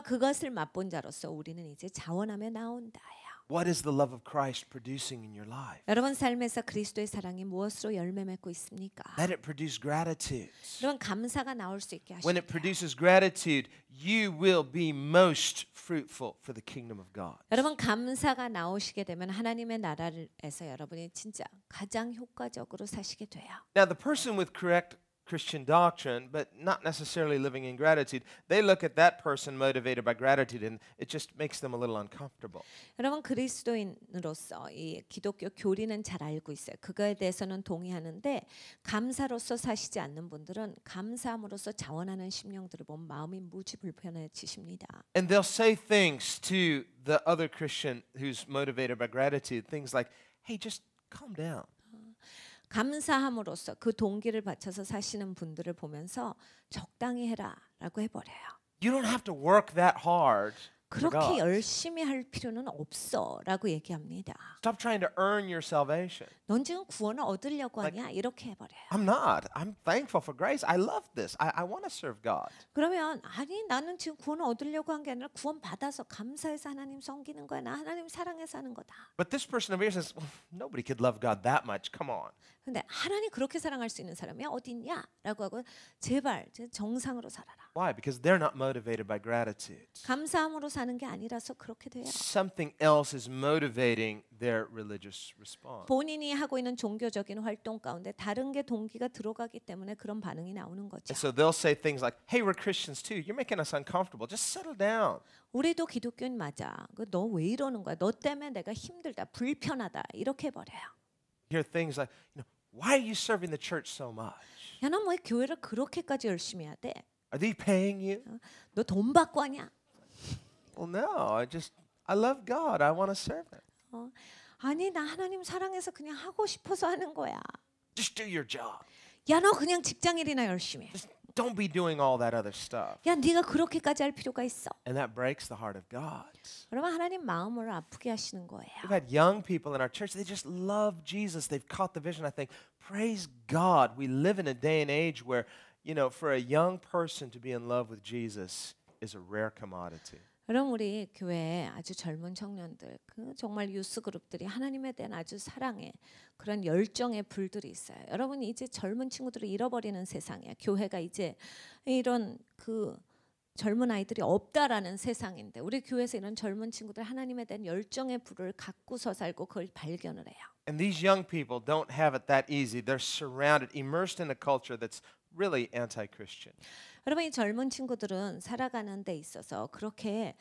그것을 맛본 자로서 우리는 이제 자원하며 나온다야. What is the love of Christ producing in your life? 여러분 삶에서 그리스도의 사랑이 무엇으로 열매 맺고 있습니까? Let it produce gratitude. 여러분 감사가 나올 수 있게 하시고. When it produces gratitude, you will be most fruitful for the kingdom of God. 여러분 감사가 나오시게 되면 하나님의 나라에서 여러분이 진짜 가장 효과적으로 사시게 돼요. Now the person with correct Christian doctrine, but not necessarily living in gratitude. They look at that person motivated by gratitude and it just makes them a little uncomfortable. 여러분 그리스도인으로서 이 기독교 교리는 잘 알고 있어요. 그거에 대해서는 동의하는데 감사로서 사시지 않는 분들은 감사함으로써 자원하는 심령들을 본 마음이 무지 불편해지십니다. And they'll say things to the other Christian who's motivated by gratitude, things like, "Hey, just calm down." 감사함으로써 그 동기를 바쳐서 사시는 분들을 보면서 적당히 해라라고 해버려요. You don't have to work that hard. 그렇게 열심히 할 필요는 없어라고 얘기합니다. Stop trying to earn your salvation. 넌 지금 구원을 얻으려고 like, 하냐 이렇게 해버려요. I'm not. I'm thankful for grace. I love this. I, I want to serve God. 그러면 아니 나는 지금 구원을 얻으려고 한 게 아니라 구원 받아서 감사해서 하나님 섬기는 거야. 나 하나님 사랑해서 하는 거다. But this person over here says, well, nobody could love God that much. Come on. 근데 하나님 그렇게 사랑할 수 있는 사람이 어디 있냐라고 하고 제발 정상으로 살아라. Why? Because they're not motivated by gratitude. 감사함으로 사는 게 아니라서 그렇게 돼요. Something else is motivating their religious response. 본인이 하고 있는 종교적인 활동 가운데 다른 게 동기가 들어가기 때문에 그런 반응이 나오는 거죠. So they'll say things like, "Hey, we're Christians too. You're making us uncomfortable. Just settle down." 우리도 기독교인 맞아. 너 왜 이러는 거야? 너 때문에 내가 힘들다, 불편하다 이렇게 버려요. Hear things like, you know. Why are you serving the church so much? 야, 교회를 그렇게까지 열심히 해야 돼? Are they paying you? 받고 하냐? Well, no. I just I love God. I want to serve Him. 어, 아니 나 하나님 사랑해서 그냥 하고 싶어서 하는 거야. Just do your job. 야, 그냥 직장일이나 열심히 해. Just don't be doing all that other stuff. 야, 네가 그렇게까지 할 필요가 있어. And that breaks the heart of God. 여러분 하나님 마음을 아프게 하시는 거예요. We've had young people in our church. They just love Jesus. They've caught the vision. I think, Praise God, we live in a day and age where, you know, for a young person to be in love with Jesus is a rare commodity. 여러분 우리 교회에 아주 젊은 청년들 그 정말 유스 그룹들이 하나님에 대한 아주 사랑에 그런 열정의 불들이 있어요. 여러분 이제 젊은 친구들을 잃어버리는 세상에 교회가 이제 이런 그 젊은 아이들이 없다라는 세상인데 우리 교회에서 이런 젊은 친구들 하나님에 대한 열정의 불을 갖고서 살고 그걸 발견을 해요. And these young people don't have it that easy. They're surrounded, immersed in a culture that's really anti-Christian. 여러분 이 젊은 친구들은 살아가는 데 있어서 그렇게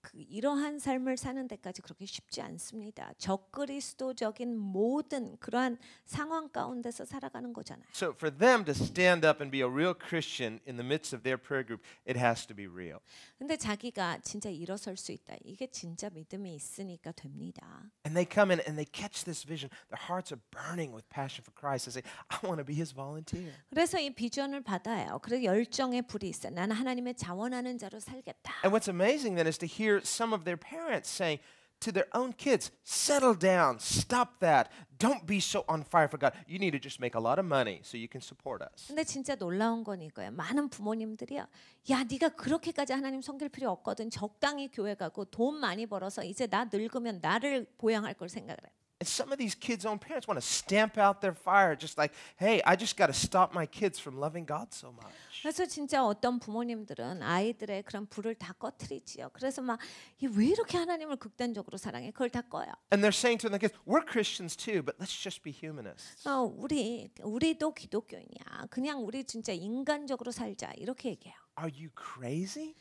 그 이러한 삶을 사는 데까지 그렇게 쉽지 않습니다. 적그리스도적인 모든 그러한 상황 가운데서 살아가는 거잖아요. So for them to stand up and be a real Christian in the midst of their prayer group, it has to be real. 근데 자기가 진짜 일어설 수 있다. 이게 진짜 믿음이 있으니까 됩니다. And they come in and they catch this vision. Their hearts are burning with passion for Christ. They say, I want to be his volunteer. 그래서 이 비전을 받아요. 그래서 열정의 불이 있어. 나는 하나님의 자원하는 자로 살겠다. And what's amazing then is to hear hear some of their parents saying to their own kids, settle down, stop that, don't be so on fire for God. You need to just make a lot of money so you can support us. 근데 진짜 놀라운 건 이거예요. 많은 부모님들이야. 야, 네가 그렇게까지 하나님 섬길 필요 없거든. 적당히 교회 가고 돈 많이 벌어서 이제 나 늙으면 나를 보양할 걸 생각을 해. And some of these kids' own parents want to stamp out their fire, just like, hey, I just got to stop my kids from loving God so much. 그래서 진짜 어떤 부모님들은 아이들의 그런 불을 다 꺼트리지요. 그래서 막왜 이렇게 하나님을 극단적으로 사랑해? 그걸 다 꺼요. And they're saying to their kids, we're Christians too, but let's just be humanists. 어, 우리 우리도 기독교인이야. 그냥 우리 진짜 인간적으로 살자 이렇게 얘기해요. Are you crazy?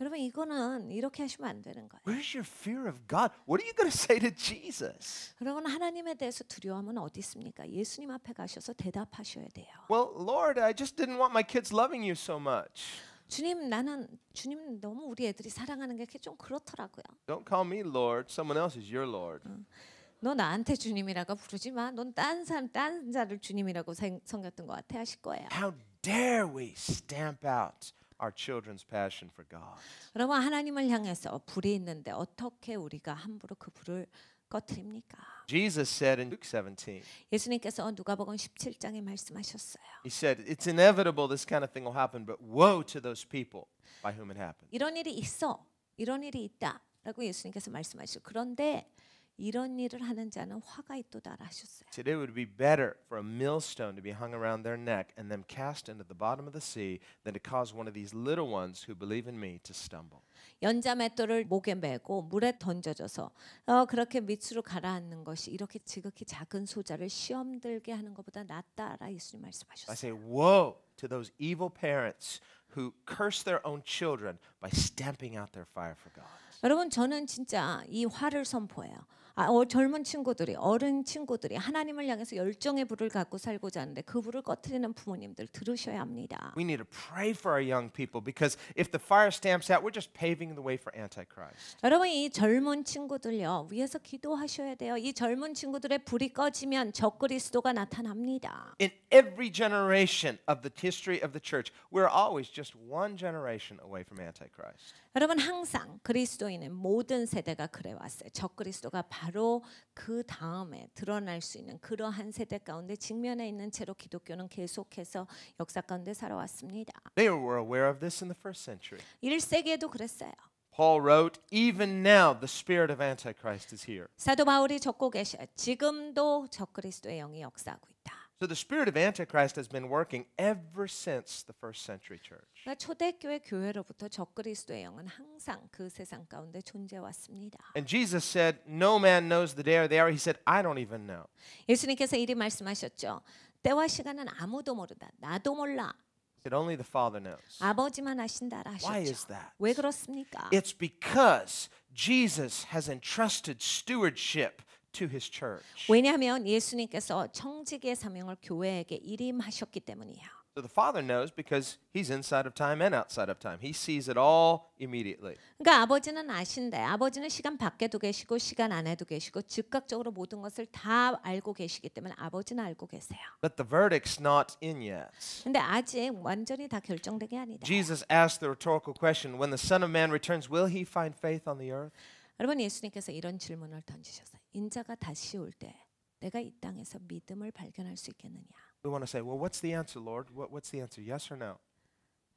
여러분 이거는 이렇게 하시면 안 되는 거예요. Where's your fear of God? What are you going to say to Jesus? 여러분 하나님에 대해서 두려움은 어디 있습니까? 예수님 앞에 가셔서 대답하셔야 돼요. Well, Lord, I just didn't want my kids loving you so much. 주님 나는 주님 너무 우리 애들이 사랑하는 게좀 그렇더라고요. Don't call me Lord. Someone else is your Lord. 응. 너 나한테 주님이라고 부르지 마. 넌딴 사람 딴 자를 주님이라고 생, 섬겼던 것 같아 하실 거예요. How dare we stamp out our children's passion for God. 여러분 하나님을 향해서 불이 있는데 어떻게 우리가 함부로 그 불을 꺼뜨립니까? Jesus said in Luke 17. 예수님께서 누가복음 17장에 말씀하셨어요. He said it's inevitable this kind of thing will happen but woe to those people by whom it happens. 이런 일이 있어. 이런 일이 있다라고 예수님께서 말씀하시고 그런데 이런 일을 하는 자는 화가 있도다라 하셨어요. Today would be better for a millstone to be hung around their neck and them cast into the bottom of the sea than to cause one of these little ones who believe in me to stumble. 연자맷돌을 목에 메고 물에 던져져서 어, 그렇게 밑으로 가라앉는 것이 이렇게 지극히 작은 소자를 시험 들게 하는 것보다 낫다라 예수님 말씀하셨어요. I say woe to those evil parents who curse their own children by stamping out their fire for God. 여러분 저는 진짜 이 화를 선포해요. 어, 젊은 친구들이 어른 친구들이 하나님을 향해서 열정의 불을 갖고 살고자 하는데 그 불을 꺼트리는 부모님들 들으셔야 합니다. We need to pray for our young people because if the fire stamps out, we're just paving the way for antichrist. 여러분 이 젊은 친구들요 위에서 기도하셔야 돼요. 이 젊은 친구들의 불이 꺼지면 적그리스도가 나타납니다. In every generation of the history of the church, we're always just one generation away from antichrist. 여러분 항상 그리스도인은 모든 세대가 그래 왔어요. 적그리스도가 바로 바로 그 다음에 드러날 수 있는 그러한 세대 가운데 직면해 있는 채로 기독교는 계속해서 역사 가운데 살아왔습니다. They were aware of this in the first century. 1세기에도 그랬어요. Paul wrote, even now the spirit of antichrist is here. 사도 바울이 적고 계셔. 지금도 적그리스도의 영이 역사하고 있다. So the spirit of antichrist has been working ever since the first century church. 초대교회 교회로부터 적그리스도의 영은 항상 그 세상 가운데 존재왔습니다. And Jesus said, "No man knows the day or the hour." He said, "I don't even know." 예수님께서 이리 말씀하셨죠. 때와 시간은 아무도 모르다. 나도 몰라. It only the Father knows. 아버지만 아신다라 하셨죠. Why is that? 왜 그렇습니까? It's because Jesus has entrusted stewardship to his church. 왜냐하면 예수님께서 청지기의 사명을 교회에게 일임하셨기 때문이에요. So the father knows because he's inside of time and outside of time. He sees it all immediately. 그러니까 아버지는 아신데 아버지는 시간 밖에도 계시고 시간 안에도 계시고 즉각적으로 모든 것을 다 알고 계시기 때문에 아버지는 알고 계세요. But the verdict's not in yet. 근데 아직 완전히 다 결정된 게 아니다. Jesus asked the rhetorical question, when the son of man returns, will he find faith on the earth? 여러분 예수님께서 이런 질문을 던지셨어요. 인자가 다시 올 때 내가 이 땅에서 믿음을 발견할 수 있겠느냐. We want to say, well, what's the answer, Lord? What, what's the answer? Yes or no?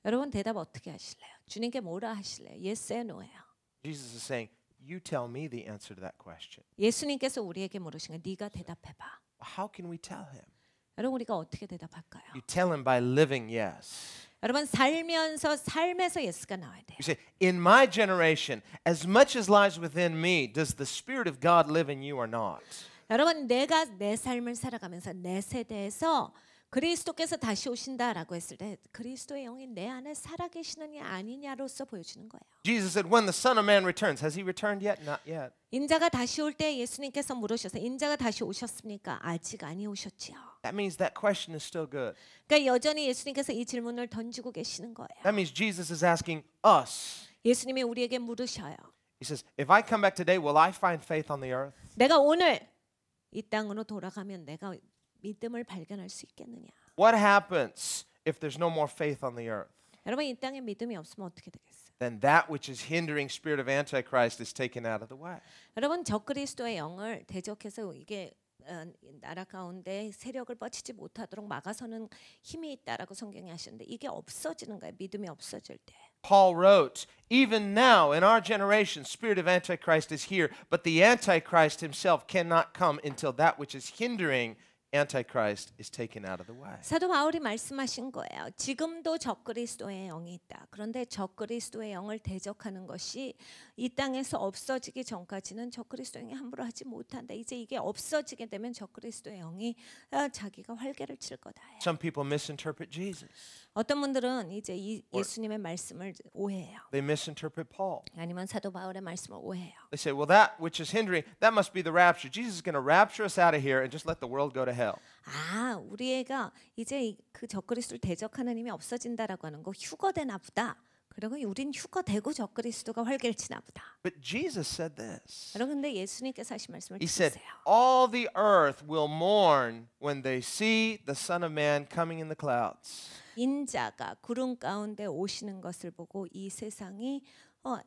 여러분 대답 어떻게 하실래요? 주님께 뭐라 하실래요? Yes and no예요. Jesus is saying, you tell me the answer to that question. 예수님께서 우리에게 물으신 거 네가 대답해 봐. How can we tell him? 여러분 우리가 어떻게 대답할까요? You tell him by living yes. 여러분 살면서 삶에서 예수가 나와야 돼요. You say, in my generation, as much as lies within me, does the Spirit of God live in you or not? 여러분 내가 내 삶을 살아가면서 내 세대에서 그리스도께서 다시 오신다라고 했을 때 그리스도의 영이 내 안에 살아계시느냐 아니냐로서 보여주는 거예요. Jesus said, "When the Son of Man returns, has He returned yet? Not yet." 인자가 다시 올 때 예수님께서 물으셔서 인자가 다시 오셨습니까? 아직 아니 오셨지요. That means that question is still good. 그러니까 여전히 예수님께서 이 질문을 던지고 계시는 거예요. That means Jesus is asking us. 예수님이 우리에게 물으셔요. He says, "If I come back today, will I find faith on the earth?" 내가 오늘 이 땅으로 돌아가면 내가 믿음을 발견할 수 있겠느냐? What happens if there's no more faith on the earth? 여러분 이 땅에 믿음이 없으면 어떻게 되겠어요? Then that which is hindering spirit of antichrist is taken out of the way. 여러분 적그리스도의 영을 대적해서 이게 나라 가운데 세력을 뻗치지 못하도록 막아서는 힘이 있다라고 성경이 하시는데 이게 없어지는 거예요. 믿음이 없어질 때. Paul wrote, even now in our generation, spirit of antichrist is here, but the antichrist himself cannot come until that which is hindering Antichrist is taken out of the way. 사도 바울이 말씀하신 거예요. 지금도 적그리스도의 영이 있다. 그런데 적그리스도의 영을 대적하는 것이 이 땅에서 없어지기 전까지는 적그리스도의 영이 함부로 하지 못한다. 이제 이게 없어지게 되면 적그리스도의 영이 자기가 활개를 칠 거다. Some people misinterpret Jesus. 어떤 분들은 이제 이 예수님의 말씀을 오해해요. They misinterpret Paul. 아니면 사도 바울의 말씀을 오해해요. They say, well, that which is hindering, that must be the rapture. Jesus is going to rapture us out of here and just let the world go to hell. hell. 아, 우리 애가 이제 그 적그리스도를 대적 하나님이 없어진다라고 하는 거 휴거되나 보다. 그러고 우린 휴거되고 적그리스도가 활개치나 보다. But Jesus said this. 그런데 예수님께서 하신 말씀을 He said, "All the earth will mourn when they see the Son of Man coming in the clouds." 인자가 구름 가운데 오시는 것을 보고 이 세상이 어,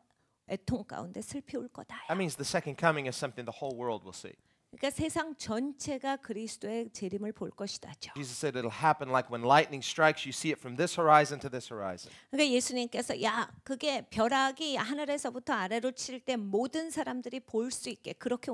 애통 가운데 슬피 울 거다. That means the second coming is something the whole world will see. 그러니까 세상 전체가 그리스도의 재림을 볼 것이다죠. Jesus said it'll happen like when lightning strikes, you see it from this horizon to this horizon. 그러니까 예수님께서 야 그게 벼락이 하늘에서부터 아래로 칠 모든 사람들이 있게 그렇게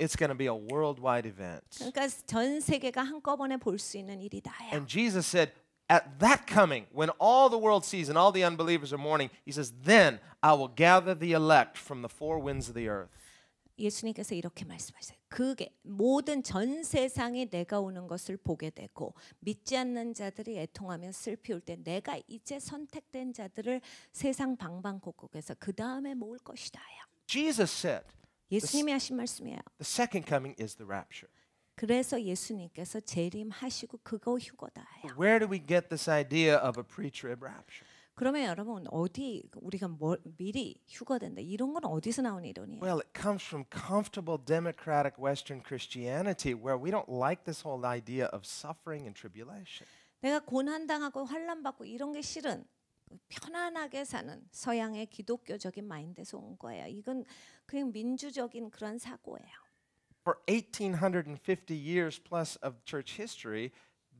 It's going to be a worldwide event. 그러니까 전 세계가 한꺼번에 볼 있는 일이다야. And Jesus said at that coming, when all the world sees and all the unbelievers are mourning, he says, Then I will gather the elect from the four winds of the earth. 예수님께서 이렇게 말씀하세요. 그게 모든 전 세상이 내가 오는 것을 보게 되고 믿지 않는 자들이 애통하며 슬피울 때 내가 이제 선택된 자들을 세상 방방곡곡에서 그 다음에 모을 것이다야. Jesus said. 예수님이 하신 말씀이에요. The second coming is the rapture. 그래서 예수님께서 재림하시고 그거 휴거다야. Where do we get this idea of a pre-trib rapture? 그러면 여러분 어디 우리가 뭘 미리 휴거된다 이런 건 어디서 나온 이론이에요? Well, it comes from comfortable democratic Western Christianity where we don't like this whole idea of suffering and tribulation. 내가 고난 당하고 환난 받고 이런 게 싫은 편안하게 사는 서양의 기독교적인 마인드에서 온 거예요. 이건 그냥 민주적인 그런 사고예요. For 1850 years plus of church history,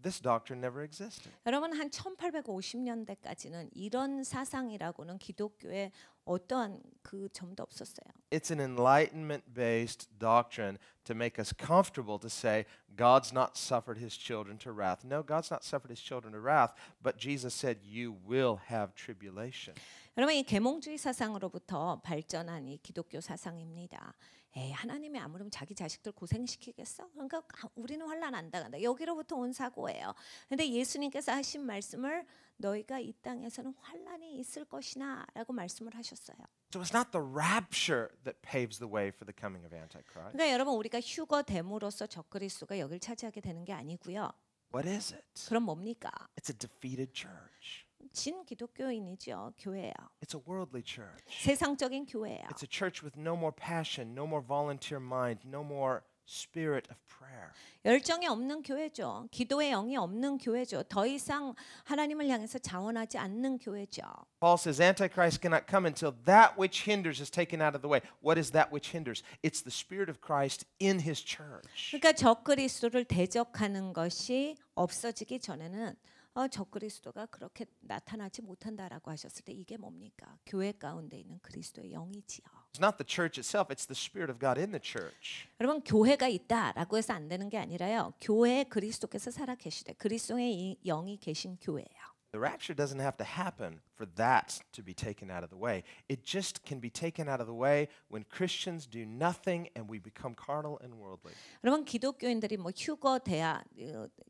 this doctrine never existed. 여러분 한 1850년대까지는 이런 사상이라고는 기독교에 어떠한 그 점도 없었어요. It's an enlightenment based doctrine to make us comfortable to say God's not suffered his children to wrath. No, God's not suffered his children to wrath, but Jesus said you will have tribulation. 여러분 이 계몽주의 사상으로부터 발전한 이 기독교 사상입니다. 에이 하나님이 아무리 자기 자식들 고생시키겠어? 그러니까 아, 우리는 환란 안 당한다. 여기로부터 온 사고예요. 근데 예수님께서 하신 말씀을 너희가 이 땅에서는 환란이 있을 것이나라고 말씀을 하셨어요. So it's not the rapture that paves the way for the coming of Antichrist. 그러니까 여러분 우리가 휴거 됨으로써 적그리스도가 여길 차지하게 되는 게 아니고요. What is it? 그럼 뭡니까? It's a defeated church. 진 기독교인이죠. 교회예요. It's a worldly church. 세상적인 교회예요. It's a church with no more passion, no more volunteer mind, no more spirit of prayer. 열정이 없는 교회죠. 기도의 영이 없는 교회죠. 더 이상 하나님을 향해서 자원하지 않는 교회죠. Paul says antichrist cannot come until that which hinders is taken out of the way. What is that which hinders? It's the spirit of Christ in his church. 그러니까 적그리스도를 대적하는 것이 없어지기 전에는 어, 적그리스도가 그렇게 나타나지 못한다라고 하셨을 때 이게 뭡니까? 교회 가운데 있는 그리스도의 영이지요. It's not the church itself, it's the spirit of God in the church. 여러분 교회가 있다라고 해서 안 되는 게 아니라요. 교회 그리스도께서 살아 계시되 그리스도의 영이 계신 교회예요. The rapture doesn't have to happen for that to be taken out of the way. It just can be taken out of the way when Christians do nothing and we become carnal and worldly. 여러분 기독교인들이 뭐 휴거 대야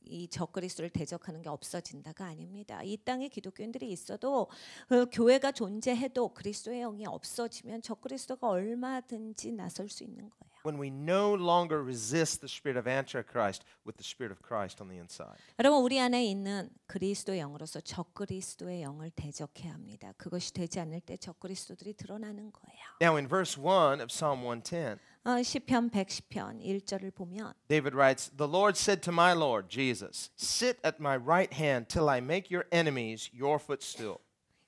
이 적그리스도를 대적하는 게 없어진다가 아닙니다. 이 땅에 기독교인들이 있어도 그 교회가 존재해도 그리스도의 영이 없어지면 적그리스도가 얼마든지 나설 수 있는 거예요. when we no longer resist the spirit of antichrist with the spirit of Christ on the inside. 여러분 우리 안에 있는 그리스도 영으로서 적그리스도의 영을 대적해야 합니다. 그것이 되지 않을 때 적그리스도들이 드러나는 거예요. Now in verse 1 of Psalm 110 시편 110편 1절을 보면 David writes, "The Lord said to my Lord Jesus, sit at my right hand till I make your enemies your footstool."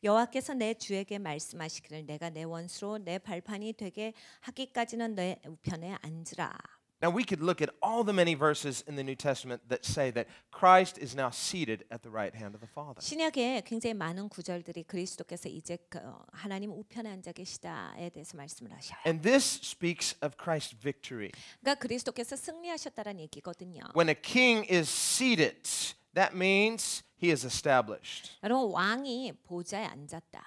여호와께서 내 주에게 말씀하시기를 내가 내 원수로 내 발판이 되게 하기까지는 내 우편에 앉으라. Now we could look at all the many verses in the New Testament that say that Christ is now seated at the right hand of the Father. 신약에 굉장히 많은 구절들이 그리스도께서 이제 하나님 우편에 앉아 계시다에 대해서 말씀을 하셔요. And this speaks of Christ's victory. 그러니까 그리스도께서 승리하셨다는 얘기거든요. When a king is seated That means he is established. 여러분 왕이 보좌에 앉았다.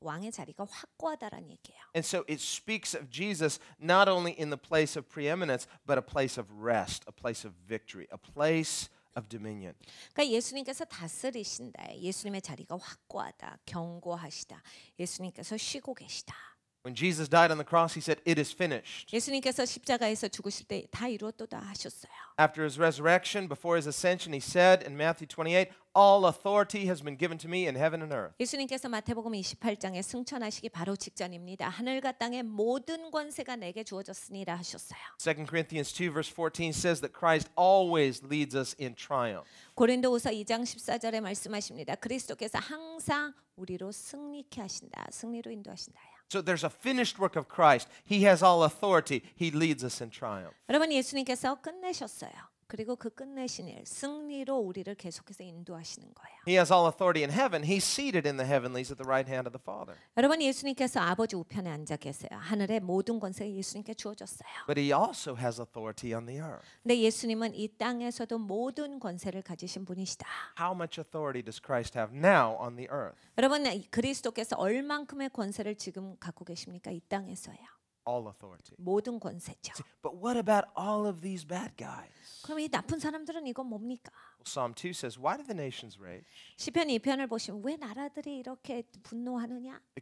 왕의 자리가 확고하다라는 얘기예요. And so it speaks of Jesus not only in the place of preeminence but a place of rest, a place of victory, a place of dominion. 그러니까 예수님께서 다스리신다. 예수님의 자리가 확고하다. 견고하시다. 예수님께서 쉬고 계시다. When Jesus died on the cross, he said, "It is finished." 예수님께서 십자가에서 죽으실 때 다 이루었도다 하셨어요. After his resurrection, before his ascension, he said in Matthew 28, "All authority has been given to me in heaven and earth." 예수님께서 마태복음 28장에 승천하시기 바로 직전입니다. 하늘과 땅의 모든 권세가 내게 주어졌으니라 하셨어요. 2 Corinthians 2 verse 14 says that Christ always leads us in triumph. 고린도후서 2장 14절에 말씀하십니다. 그리스도께서 항상 우리로 승리케 하신다. 승리로 인도하신다요. So there's a finished work of Christ. He has all authority. He leads us in triumph. 여러분 예수님께서 끝내셨어요. 그리고 그 끝내신 승리로 우리를 계속해서 인도하시는 거예요. He has all authority in heaven. He's seated in the heavenlies at the right hand of the Father. 여러분 예수님께서 아버지 우편에 앉아 계세요. 하늘의 모든 권세 예수님께 주어졌어요. But he also has authority on the earth. 근데 예수님은 이 땅에서도 모든 권세를 가지신 분이시다. How much authority does Christ have now on the earth? 여러분 그리스도께서 얼만큼의 권세를 지금 갖고 계십니까 이 땅에서요? all authority. 모든 권세죠. But what about all of these bad guys? 그럼 이 나쁜 사람들은 이건 뭡니까? Psalm 2 says, "Why do the nations rage?" The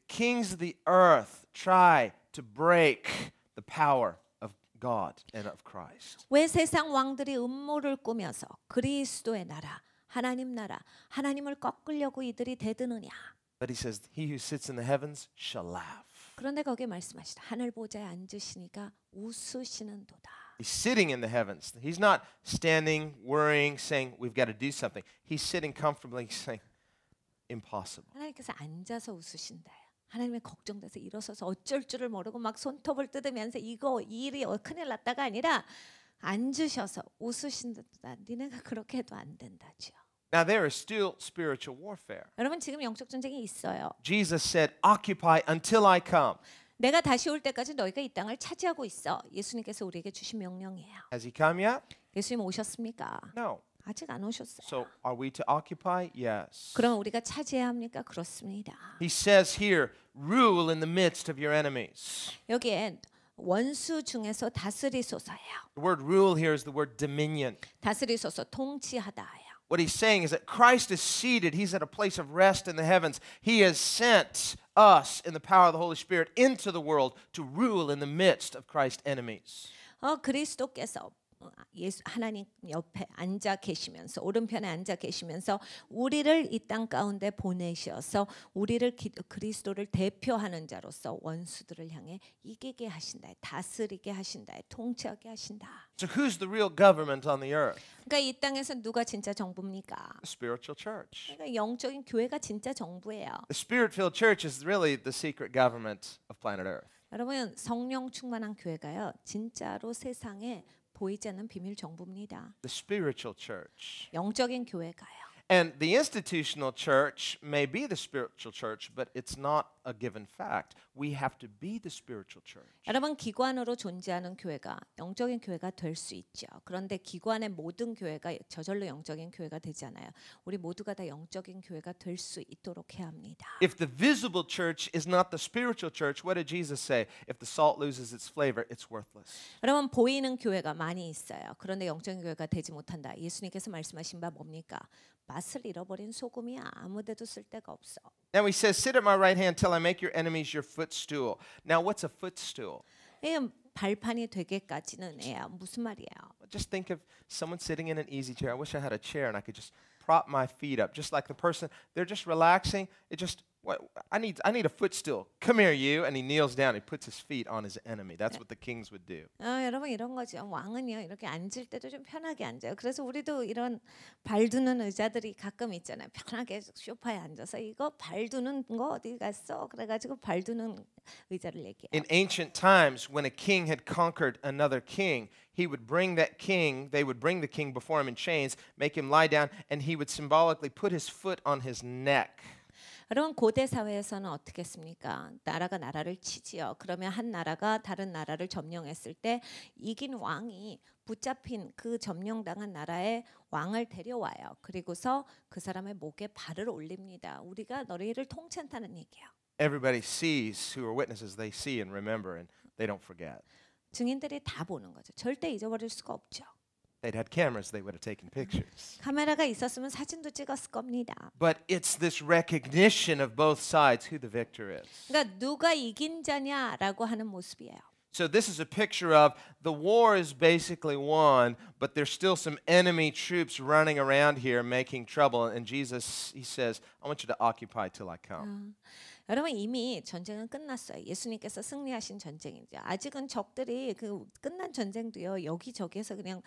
kings of the earth try to break the power of God and of Christ. But he says, "He who sits in the heavens shall laugh." 그런데 거기에 말씀하시다. 하늘 보좌에 앉으시니가 웃으시는도다. He's sitting in the heavens. He's not standing, worrying, saying we've got to do something. He's sitting comfortably saying impossible. 하나님께서 앉아서 웃으신다. 하나님의 걱정돼서 일어서서 어쩔 줄을 모르고 막 손톱을 뜯으면서 이거 일이 큰일 났다가 아니라 앉으셔서 웃으신다. 니네가 그렇게 해도 안 된다지요. Now there is still spiritual warfare. 여러분 지금 영적 전쟁이 있어요. Jesus said, "Occupy until I come." 내가 다시 올 때까지 너희가 이 땅을 차지하고 있어. 예수님께서 우리에게 주신 명령이에요. Has he come yet? 예수님 오셨습니까? No. 아직 안 오셨어요. So are we to occupy? Yes. 그럼 우리가 차지해야 합니까? 그렇습니다. He says here, rule in the midst of your enemies. 여기엔 원수 중에서 다스리소서예요. The word rule here is the word dominion. 다스리소서 통치하다예요. What he's saying is that Christ is seated, he's at a place of rest in the heavens. He has sent us in the power of the Holy Spirit into the world to rule in the midst of Christ's enemies. 어, 그리스도께서 어, 아, 예수 하나님 옆에 앉아 계시면서 오른편에 앉아 계시면서 우리를 이 땅 가운데 보내셔서 우리를 기, 그리스도를 대표하는 자로서 원수들을 향해 이기게 하신다. 다스리게 하신다. 통치하게 하신다. So who's the real government on the earth? 그러니까 이 땅에서 누가 진짜 정부입니까? The spiritual church. 그러니까 영적인 교회가 진짜 정부예요. The spirit-filled church is really the secret government of planet earth. 여러분 성령 충만한 교회가요. 진짜로 세상에 보이지 않는 비밀 정부입니다. The spiritual church. 영적인 교회가요. And the institutional church may be the spiritual church, but it's not a given fact. We have to be the spiritual church. 여러분 기관으로 존재하는 교회가 영적인 교회가 될 수 있죠. 그런데 기관의 모든 교회가 저절로 영적인 교회가 되지 않아요. 우리 모두가 다 영적인 교회가 될 수 있도록 해야 합니다. If the visible church is not the spiritual church, what did Jesus say? If the salt loses its flavor, it's worthless. 여러분 보이는 교회가 많이 있어요. 그런데 영적인 교회가 되지 못한다. 예수님께서 말씀하신 바 뭡니까? 맛을 잃어버린 소금이 아무데도 없어. Now he says, "Sit at my right hand till I make your enemies your footstool." Now what's a footstool? 발판이 되게까지는 무슨 말이에요? Just think of someone sitting in an easy chair. I wish I had a chair and I could just prop my feet up, just like the person. They're just relaxing. It just I need, I need a footstool. Come here, you. And he kneels down. He puts his feet on his enemy. That's what the kings would do. 아, 여러분 이런 거죠. 왕은요 이렇게 앉을 때도 좀 편하게 앉아요. 그래서 우리도 이런 발두는 의자들이 가끔 있잖아요. 편하게 소파에 앉아서 이거 발두는 거 어디 갔어? 그래가지고 발두는 의자를 얘기해요. In ancient times, when a king had conquered another king, he would bring that king, they would bring the king before him in chains, make him lie down, and he would symbolically put his foot on his neck. 여러분 고대 사회에서는 어떻게했습니까 나라가 나라를 치지요. 그러면 한 나라가 다른 나라를 점령했을 때 이긴 왕이 붙잡힌 그 점령당한 나라의 왕을 데려와요. 그리고서 그 사람의 목에 발을 올립니다. 우리가 너희를 통치다는 얘기예요. Everybody sees who are witnesses. They see and remember and they don't forget. 증인들이 다 보는 거죠. 절대 잊어버릴 수가 없죠. they'd had cameras, they would have taken pictures. But it's this recognition of both sides who the victor is. So this is a picture of the war is basically won, but there's still some enemy troops running around here making trouble. And Jesus, he says, I want you to occupy till I come. Uh. 여러분 이미 전쟁은 끝났어요. 예수님께서 승리하신 전쟁이죠. 아직은 적들이 그 끝난 전쟁도요. 여기저기에서 그냥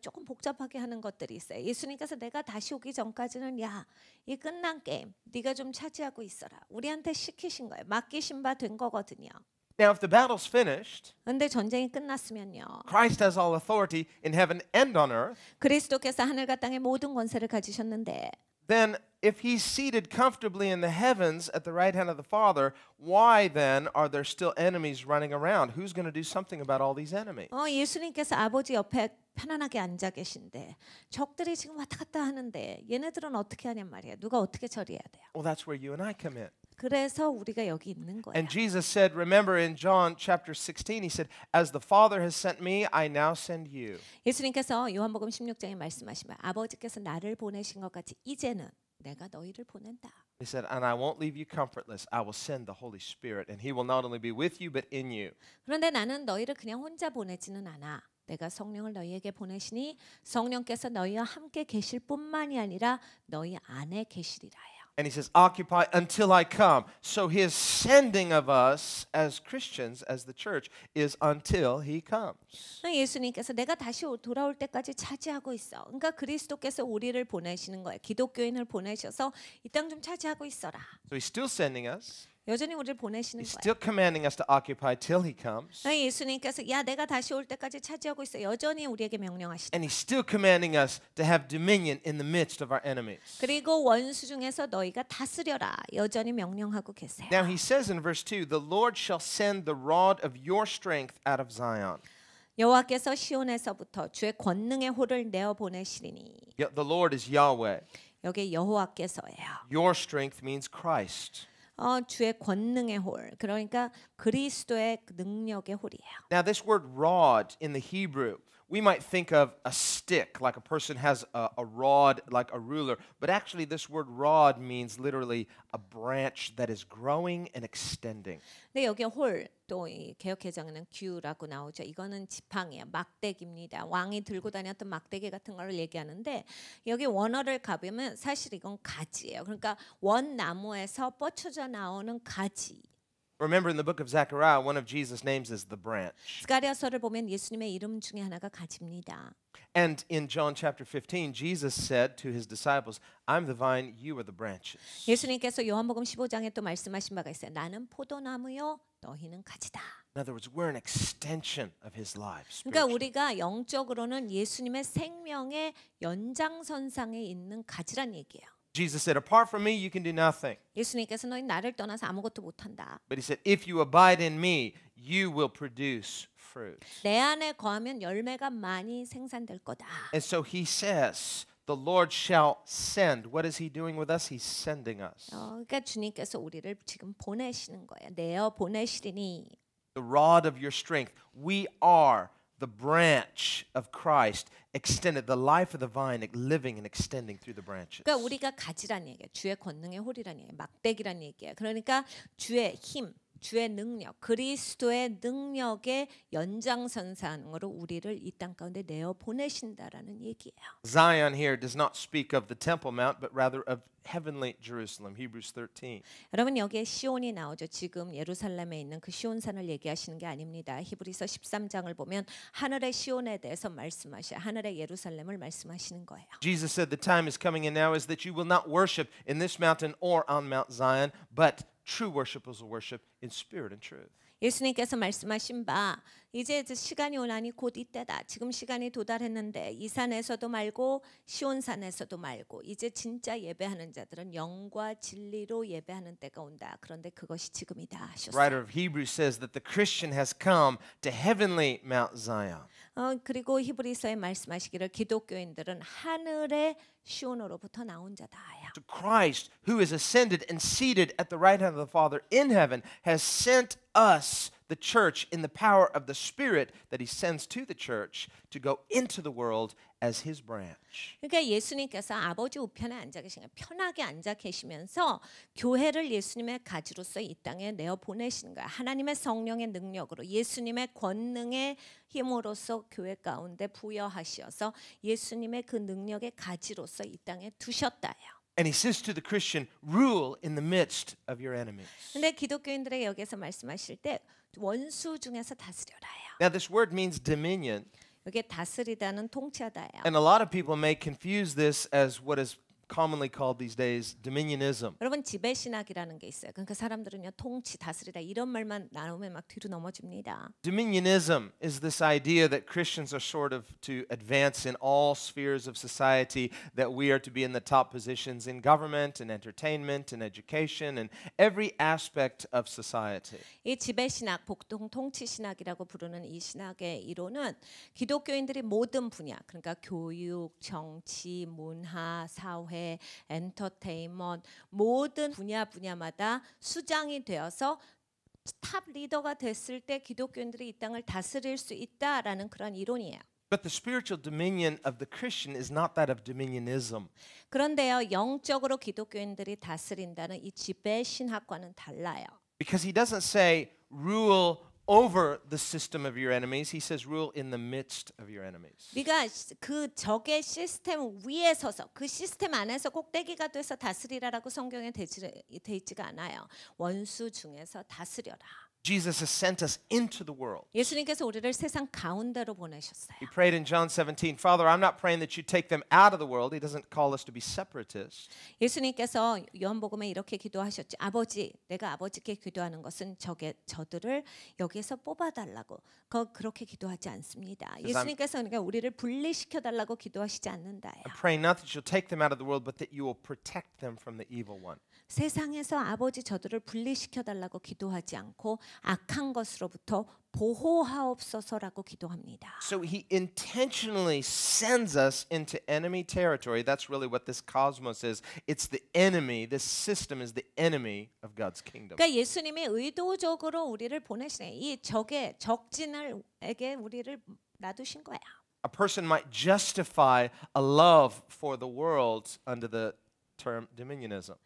조금 복잡하게 하는 것들이 있어요. 예수님께서 내가 다시 오기 전까지는 야, 이 끝난 게임 네가 좀 차지하고 있어라. 우리한테 시키신 거예요. 맡기신 바 된 거거든요. Now, if the battle's finished, 근데 전쟁이 끝났으면요. Christ has all authority in heaven and on earth. 그리스도께서 하늘과 땅의 모든 권세를 가지셨는데. then if he's seated comfortably in the heavens at the right hand of the Father, why then are there still enemies running around? Who's going to do something about all these enemies? 어, 예수님께서 아버지 옆에 편안하게 앉아 계신데 적들이 지금 왔다 갔다 하는데 얘네들은 어떻게 하냔 말이야. 누가 어떻게 처리해야 돼요? Well, that's where you and I come in. 그래서 우리가 여기 있는 거예요. And Jesus said, remember in John chapter 16, he said, as the Father has sent me, I now send you. 예수님께서 요한복음 16장에 말씀하시면 아버지께서 나를 보내신 것 같이 이제는 내가 너희를 보낸다. He said, and I won't leave you comfortless. I will send the Holy Spirit, and He will not only be with you, but in you. 그런데 나는 너희를 그냥 혼자 보내지는 않아. 내가 성령을 너희에게 보내시니 성령께서 너희와 함께 계실 뿐만이 아니라 너희 안에 계시리라. And he says, Occupy until I come. So his sending of us as Christians, as the church, is until he comes. So he's still sending us. 여전히 우리를 보내시는 He's 거예요. still commanding us to occupy till he comes. 예수님께서 야 내가 다시 올 때까지 차지하고 있어 여전히 우리에게 명령하시다. And he's still commanding us to have dominion in the midst of our enemies. 그리고 원수 중에서 너희가 다스려라 여전히 명령하고 계세요. Now he says in verse 2, the Lord shall send the rod of your strength out of Zion. 여호와께서 시온에서부터 주의 권능의 호를 내어 보내시리니. The Lord is Yahweh. 여기 여호와께서예요. Your strength means Christ. 어, 주의 권능의 홀. 그러니까 그리스도의 능력의 홀이에요. Now this word rod in the Hebrew we might think of a stick, like a person has a, a, rod, like a ruler, but actually, this word rod means literally a branch that is growing and extending. 네, 여기 홀 또 개혁해정에는 규라고 나오죠. 이거는 지팡이야, 막대기입니다. 왕이 들고 다녔던 막대기 같은 걸 얘기하는데 여기 원어를 가보면 사실 이건 가지예요. 그러니까 원 나무에서 뻗쳐져 나오는 가지 Remember in the book of Zechariah, one of Jesus' names is the branch. 스가랴서를 보면 예수님의 이름 중에 하나가 가지입니다. And in John chapter 15, Jesus said to his disciples, "I'm the vine, you are the branches." 예수님께서 요한복음 15장에 또 말씀하신 바가 있어요. 나는 포도나무요, 너희는 가지다. In other words, we're an extension of his life. 그러니까 우리가 영적으로는 예수님의 생명의 연장선상에 있는 가지란 얘기예요. Jesus said, "Apart from me, you can do nothing." 예수님께서 너희 나를 떠나서 아무것도 못한다. But he said, "If you abide in me, you will produce fruit." 내 안에 거하면 열매가 많이 생산될 거다. And so he says, "The Lord shall send." What is he doing with us? He's sending us. 어, 그러니까 주님께서 우리를 지금 보내시는 거예요. 내어 보내시리니. The rod of your strength. We are the branch of Christ extended the life of the vine living and extending through the branches. 그러니까 우리가 가지란 얘기야. 주의 권능의 홀이란 얘기야. 막대기란 얘기야. 그러니까 주의 힘, 주의 능력, 그리스도의 능력의 연장선상으로 우리를 이 땅 가운데 내어 보내신다라는 얘기예요. Zion here does not speak of the temple mount but rather of heavenly Jerusalem, Hebrews 13. 여러분 여기에 시온이 나오죠. 지금 예루살렘에 있는 그 시온산을 얘기하시는 게 아닙니다. 히브리서 13장을 보면 하늘의 시온에 대해서 말씀하시, 하늘의 예루살렘을 말씀하시는 거예요. Jesus said the time is coming and now is that you will not worship in this mountain or on Mount Zion, but true worshipers will worship in spirit and truth. 예수님께서 말씀하신 바 이제 시간이 오나니 곧 이때다. 지금 시간이 도달했는데 이 산에서도 말고 시온 산에서도 말고 이제 진짜 예배하는 자들은 영과 진리로 예배하는 때가 온다. 그런데 그것이 지금이다 하셨어요. w 어, 그리고 히브리서에 말씀하시기를 기독교인들은 하늘의 시온으로부터 나온 자다야. Christ who is ascended and seated at the right hand of the Father in heaven has sent us the church in the power of the spirit that he sends to the church to go into the world as his branch. 그러니까 예수님께서 아버지 우편에 앉아 계신 편하게 앉아 계시면서 교회를 예수님의 가지로서 이 땅에 내어 보내신 거야. 하나님의 성령의 능력으로 예수님의 권능의 힘으로서 교회 가운데 부여하시어서 예수님의 그 능력의 가지로서 이 땅에 두셨다요. And he says to the Christian, rule in the midst of your enemies. 근데 기독교인들에게 여기서 말씀하실 때 원수 중에서 다스려라요. Now this word means dominion. 이게 다스리다는 통치하다요. And a lot of people may confuse this as what is commonly called these days dominionism. 여러분 지배 신학이라는 게 있어요. 그러니까 사람들은요 통치 다스리다 이런 말만 나오면 막 뒤로 넘어집니다. Dominionism is this idea that Christians are sort of to advance in all spheres of society, that we are to be in the top positions in government and entertainment and education and every aspect of society. 이 지배 신학, 복동 통치 신학이라고 부르는 이 신학의 이론은 기독교인들이 모든 분야, 그러니까 교육, 정치, 문화, 사회 엔터테인먼트 모든 분야 분야마다 수장이 되어서 탑 리더가 됐을 때 기독교인들이 이 땅을 다스릴 수 있다라는 그런 이론이에요. But the spiritual dominion of the Christian is not that of dominionism. 그런데요, 영적으로 기독교인들이 다스린다는 이 지배 신학과는 달라요. Because he doesn't say rule over the system of your enemies. He says rule in the midst of your enemies. 네가 그 적의 시스템 위에 서서 그 시스템 안에서 꼭대기가 돼서 다스리라라고 성경에 되지, 돼 있지가 않아요. 원수 중에서 다스려라. Jesus has sent us into the world. 예수님께서 우리를 세상 가운데로 보내셨어요. He prayed in John 17, Father, I'm not praying that you take them out of the world. He doesn't call us to be separatists. 예수님께서 요한복음에 이렇게 기도하셨지. 아버지, 내가 아버지께 기도하는 것은 저게 저들을 여기에서 뽑아 달라고. 그 그렇게 기도하지 않습니다. 예수님께서 그러니까 우리를 분리시켜 달라고 기도하시지 않는다요. I'm praying not that you'll take them out of the world, but that you will protect them from the evil one. 세상에서 아버지 저들을 분리시켜 달라고 기도하지 않고 악한 것으로부터 보호하옵소서라고 기도합니다. So he intentionally sends us into enemy territory. That's really what this cosmos is. It's the enemy. This system is the enemy of God's kingdom. 그러니까 예수님이 의도적으로 우리를 보내시네. 이 적의 적진을에게 우리를 놔두신 거야. A person might justify a love for the world under the term dominionism.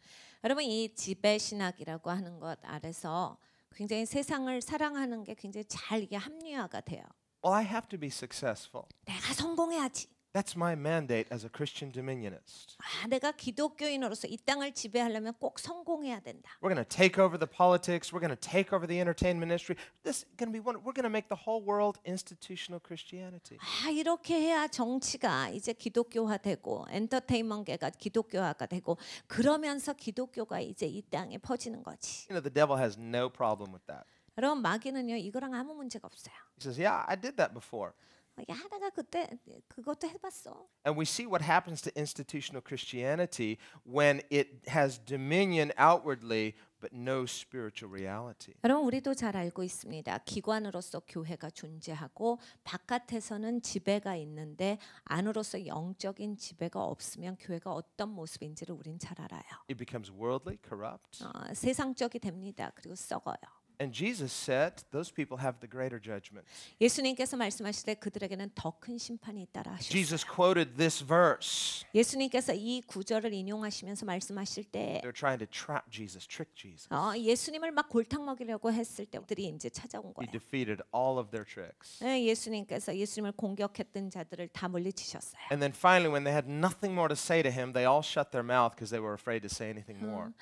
여러분 이 지배 신학이라고 하는 것 아래서 굉장히 세상을 사랑하는 게 굉장히 잘 이게 합리화가 돼요. Well, I have to be successful. 내가 성공해야지. That's my mandate as a Christian dominionist. 아, 내가 기독교인으로서 이 땅을 지배하려면 꼭 성공해야 된다. We're going to take over the politics. We're going to take over the entertainment industry. This is going to be one. We're going to make the whole world institutional Christianity. 아, 이렇게 해야 정치가 이제 기독교화되고 엔터테인먼트가 기독교화가 되고 그러면서 기독교가 이제 이 땅에 퍼지는 거지. You know the devil has no problem with that. 여러분 마귀는요 이거랑 아무 문제가 없어요. He says, "Yeah, I did that before." 이게 하다가 그때 그것도 해봤어. And we see what happens to institutional Christianity when it has dominion outwardly but no spiritual reality. 여러분 우리도 잘 알고 있습니다. 기관으로서 교회가 존재하고 바깥에서는 지배가 있는데 안으로서 영적인 지배가 없으면 교회가 어떤 모습인지를 우린 잘 알아요. It becomes worldly, corrupt. 어, 세상적이 됩니다. 그리고 썩어요. And Jesus said, those people have the greater judgment. 예수님께서 말씀하실 때 그들에게는 더 심판이 있다라 하셨어요. Jesus quoted this verse. 예수님께서 이 구절을 인용하시면서 말씀하실 때 They're trying to trap Jesus, trick Jesus. 어, 예수님을 막 골탕 먹이려고 했을 때 이제 찾아온 거예요. He defeated all of their tricks. 네, 예수님께서 예수님을 공격했던 자들을 다 물리치셨어요. And then finally when they had nothing more to say to him, they all shut their mouth because they were afraid to say anything more. 음,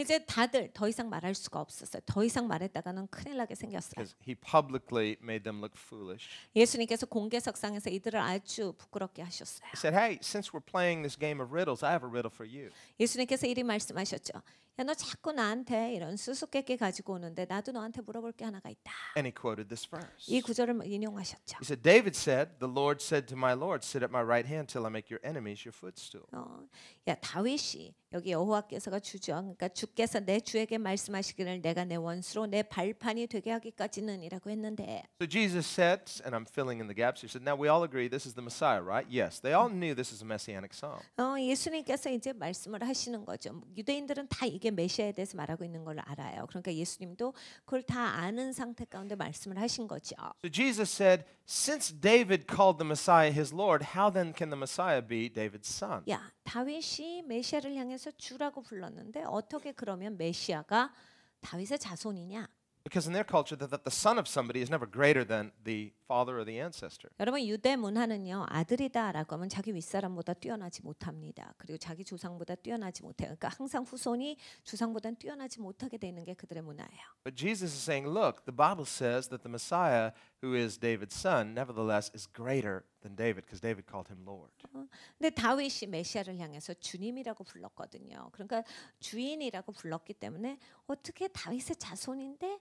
이제 다들 더 이상 말할 수가 없었어요. 더 이상 말했다 나가는 큰일 나게 생겼어요. He publicly made them look foolish. 예수님께서 공개석상에서 이들을 아주 부끄럽게 하셨어요. He said, "Hey, since we're playing this game of riddles, I have a riddle for you." 예수님께서 이리 말씀하셨죠. 야, 너 자꾸 나한테 이런 수수께끼 가지고 오는데 나도 너한테 물어볼 게 하나가 있다. And he quoted this verse. 이 구절을 인용하셨죠. He said, David said, "The Lord said to my Lord, sit at my right hand till I make your enemies your footstool." 어, 야 다윗이 여기 여호와께서가 주죠. 그러니까 주께서 내 주에게 말씀하시기를 내가 내 원수로 내 발판이 되게 하기까지는이라고 했는데. So Jesus said, and I'm filling in the gaps. He said, "Now we all agree this is the Messiah, right? Yes, they all knew this is a messianic psalm." 어, 예수님께서 이제 말씀을 하시는 거죠. 유대인들은 다 이게 이게 메시아에 대해서 말하고 있는 걸 알아요. 그러니까 예수님도 그걸 다 아는 상태 가운데 말씀을 하신 거죠. So Jesus said, since David called the Messiah his Lord, how then can the Messiah be David's son? 야, 다윗이 메시아를 향해서 주라고 불렀는데 어떻게 그러면 메시아가 다윗의 자손이냐? Because in their culture, that the son of somebody is never greater than the father or the ancestor. 여러분 유대 문화는요 아들이다라고 하면 자기 윗사람보다 뛰어나지 못합니다. 그리고 자기 조상보다 뛰어나지 못해요. 그러니까 항상 후손이 조상보다 뛰어나지 못하게 되는 게 그들의 문화예요. But Jesus is saying, look, the Bible says that the Messiah, who is David's son, nevertheless is greater than David, because David called him Lord. 근데 다윗이 메시아를 향해서 주님이라고 불렀거든요. 그러니까 주인이라고 불렀기 때문에 어떻게 다윗의 자손인데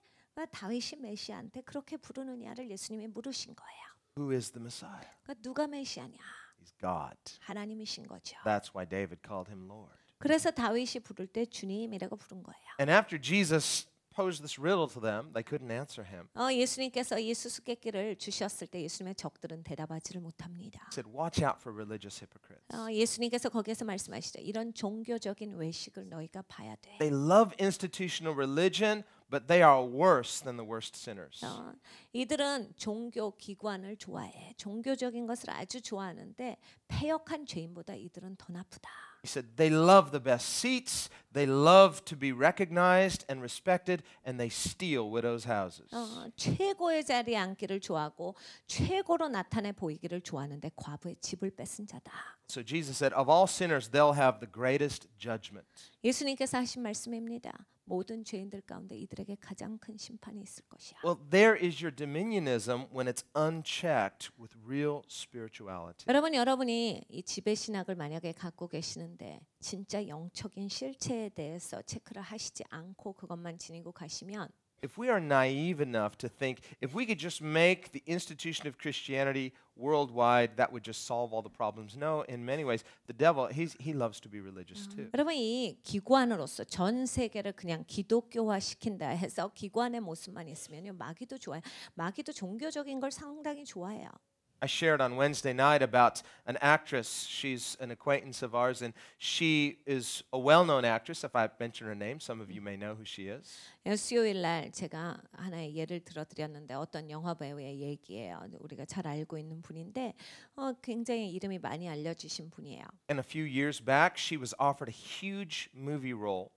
다윗이 메시아한테 그렇게 부르느냐를 예수님이 물으신 거예요. Who is the Messiah? 그러니까 누가 메시아냐? He's God. 하나님이신 거죠. That's why David called him Lord. 그래서 다윗이 부를 때 주님이라고 부른 거예요. And after Jesus posed this riddle to them, they couldn't answer him. 어, 예수님께서 이 수수께끼를 주셨을 때 예수님의 적들은 대답하지를 못합니다. Said, "Watch out for religious hypocrites." 어, 예수님께서 거기에서 말씀하시죠. 이런 종교적인 외식을 너희가 봐야 돼. They love institutional religion. But they are worse than the worst sinners. 어, 이들은 종교 기관을 좋아해. 종교적인 것을 아주 좋아하는데 패역한 죄인보다 이들은 더 나쁘다. He said they love the best seats, they love to be recognized and respected, and they steal widows' houses. 어, 최고의 자리에 앉기를 좋아하고 최고로 나타내 보이기를 좋아하는데 과부의 집을 뺏은 자다. So Jesus said, of all sinners, they'll have the greatest judgment. 예수님께서 하신 말씀입니다. 모든 죄인들 가운데 이들에게 가장 큰 심판이 있을 것이야. Well, there is your dominionism when it's unchecked with real spirituality. 여러분 여러분이 이 지배 신학을 만약에 갖고 계시는데 진짜 영적인 실체에 대해서 체크를 하시지 않고 그것만 지니고 가시면 if we are naive enough to think if we could just make the institution of Christianity worldwide, that would just solve all the problems. No, in many ways, the devil he's, he loves to be religious mm. too. 여러분 이 기관으로서 전 세계를 그냥 기독교화 시킨다 해서 기관의 모습만 있으면요 마귀도 좋아요. 마귀도 종교적인 걸 상당히 좋아해요. I shared on Wednesday night about an actress. She's an acquaintance of ours, and she is a well-known actress. If I mention her name, some of you may know who she is. 수요일 날 제가 하나의 예를 들어드렸는데 어떤 영화 배우의 얘기예요. 우리가 잘 알고 있는 분인데 어, 굉장히 이름이 많이 알려지신 분이에요. And a few years back, she was offered a huge movie role.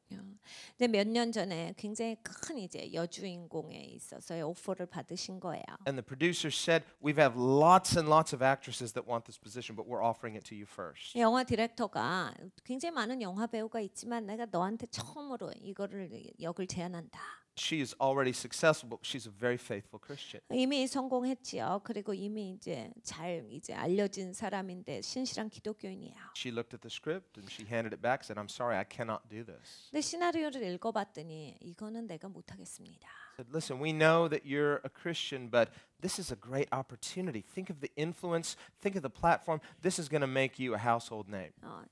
근데 몇 년 전에 굉장히 큰 이제 여주인공에 있어서의 오퍼를 받으신 거예요. And the producer said, "We have lots and lots of actresses that want this position, but we're offering it to you first." 영화 디렉터가 굉장히 많은 영화 배우가 있지만 내가 너한테 처음으로 이거를 역을 제안한다. she is already successful, but she's a very faithful Christian. 이미 성공했지요. 그리고 이미 이제 잘 이제 알려진 사람인데 신실한 기독교인이야. She looked at the script and she handed it back. Said, "I'm sorry, I cannot do this." 근데 시나리오를 읽어봤더니 이거는 내가 못하겠습니다. Said, "Listen, we know that you're a Christian, but this is a great opportunity. Think of the influence. Think of the platform. This is going to make you a household name." 어,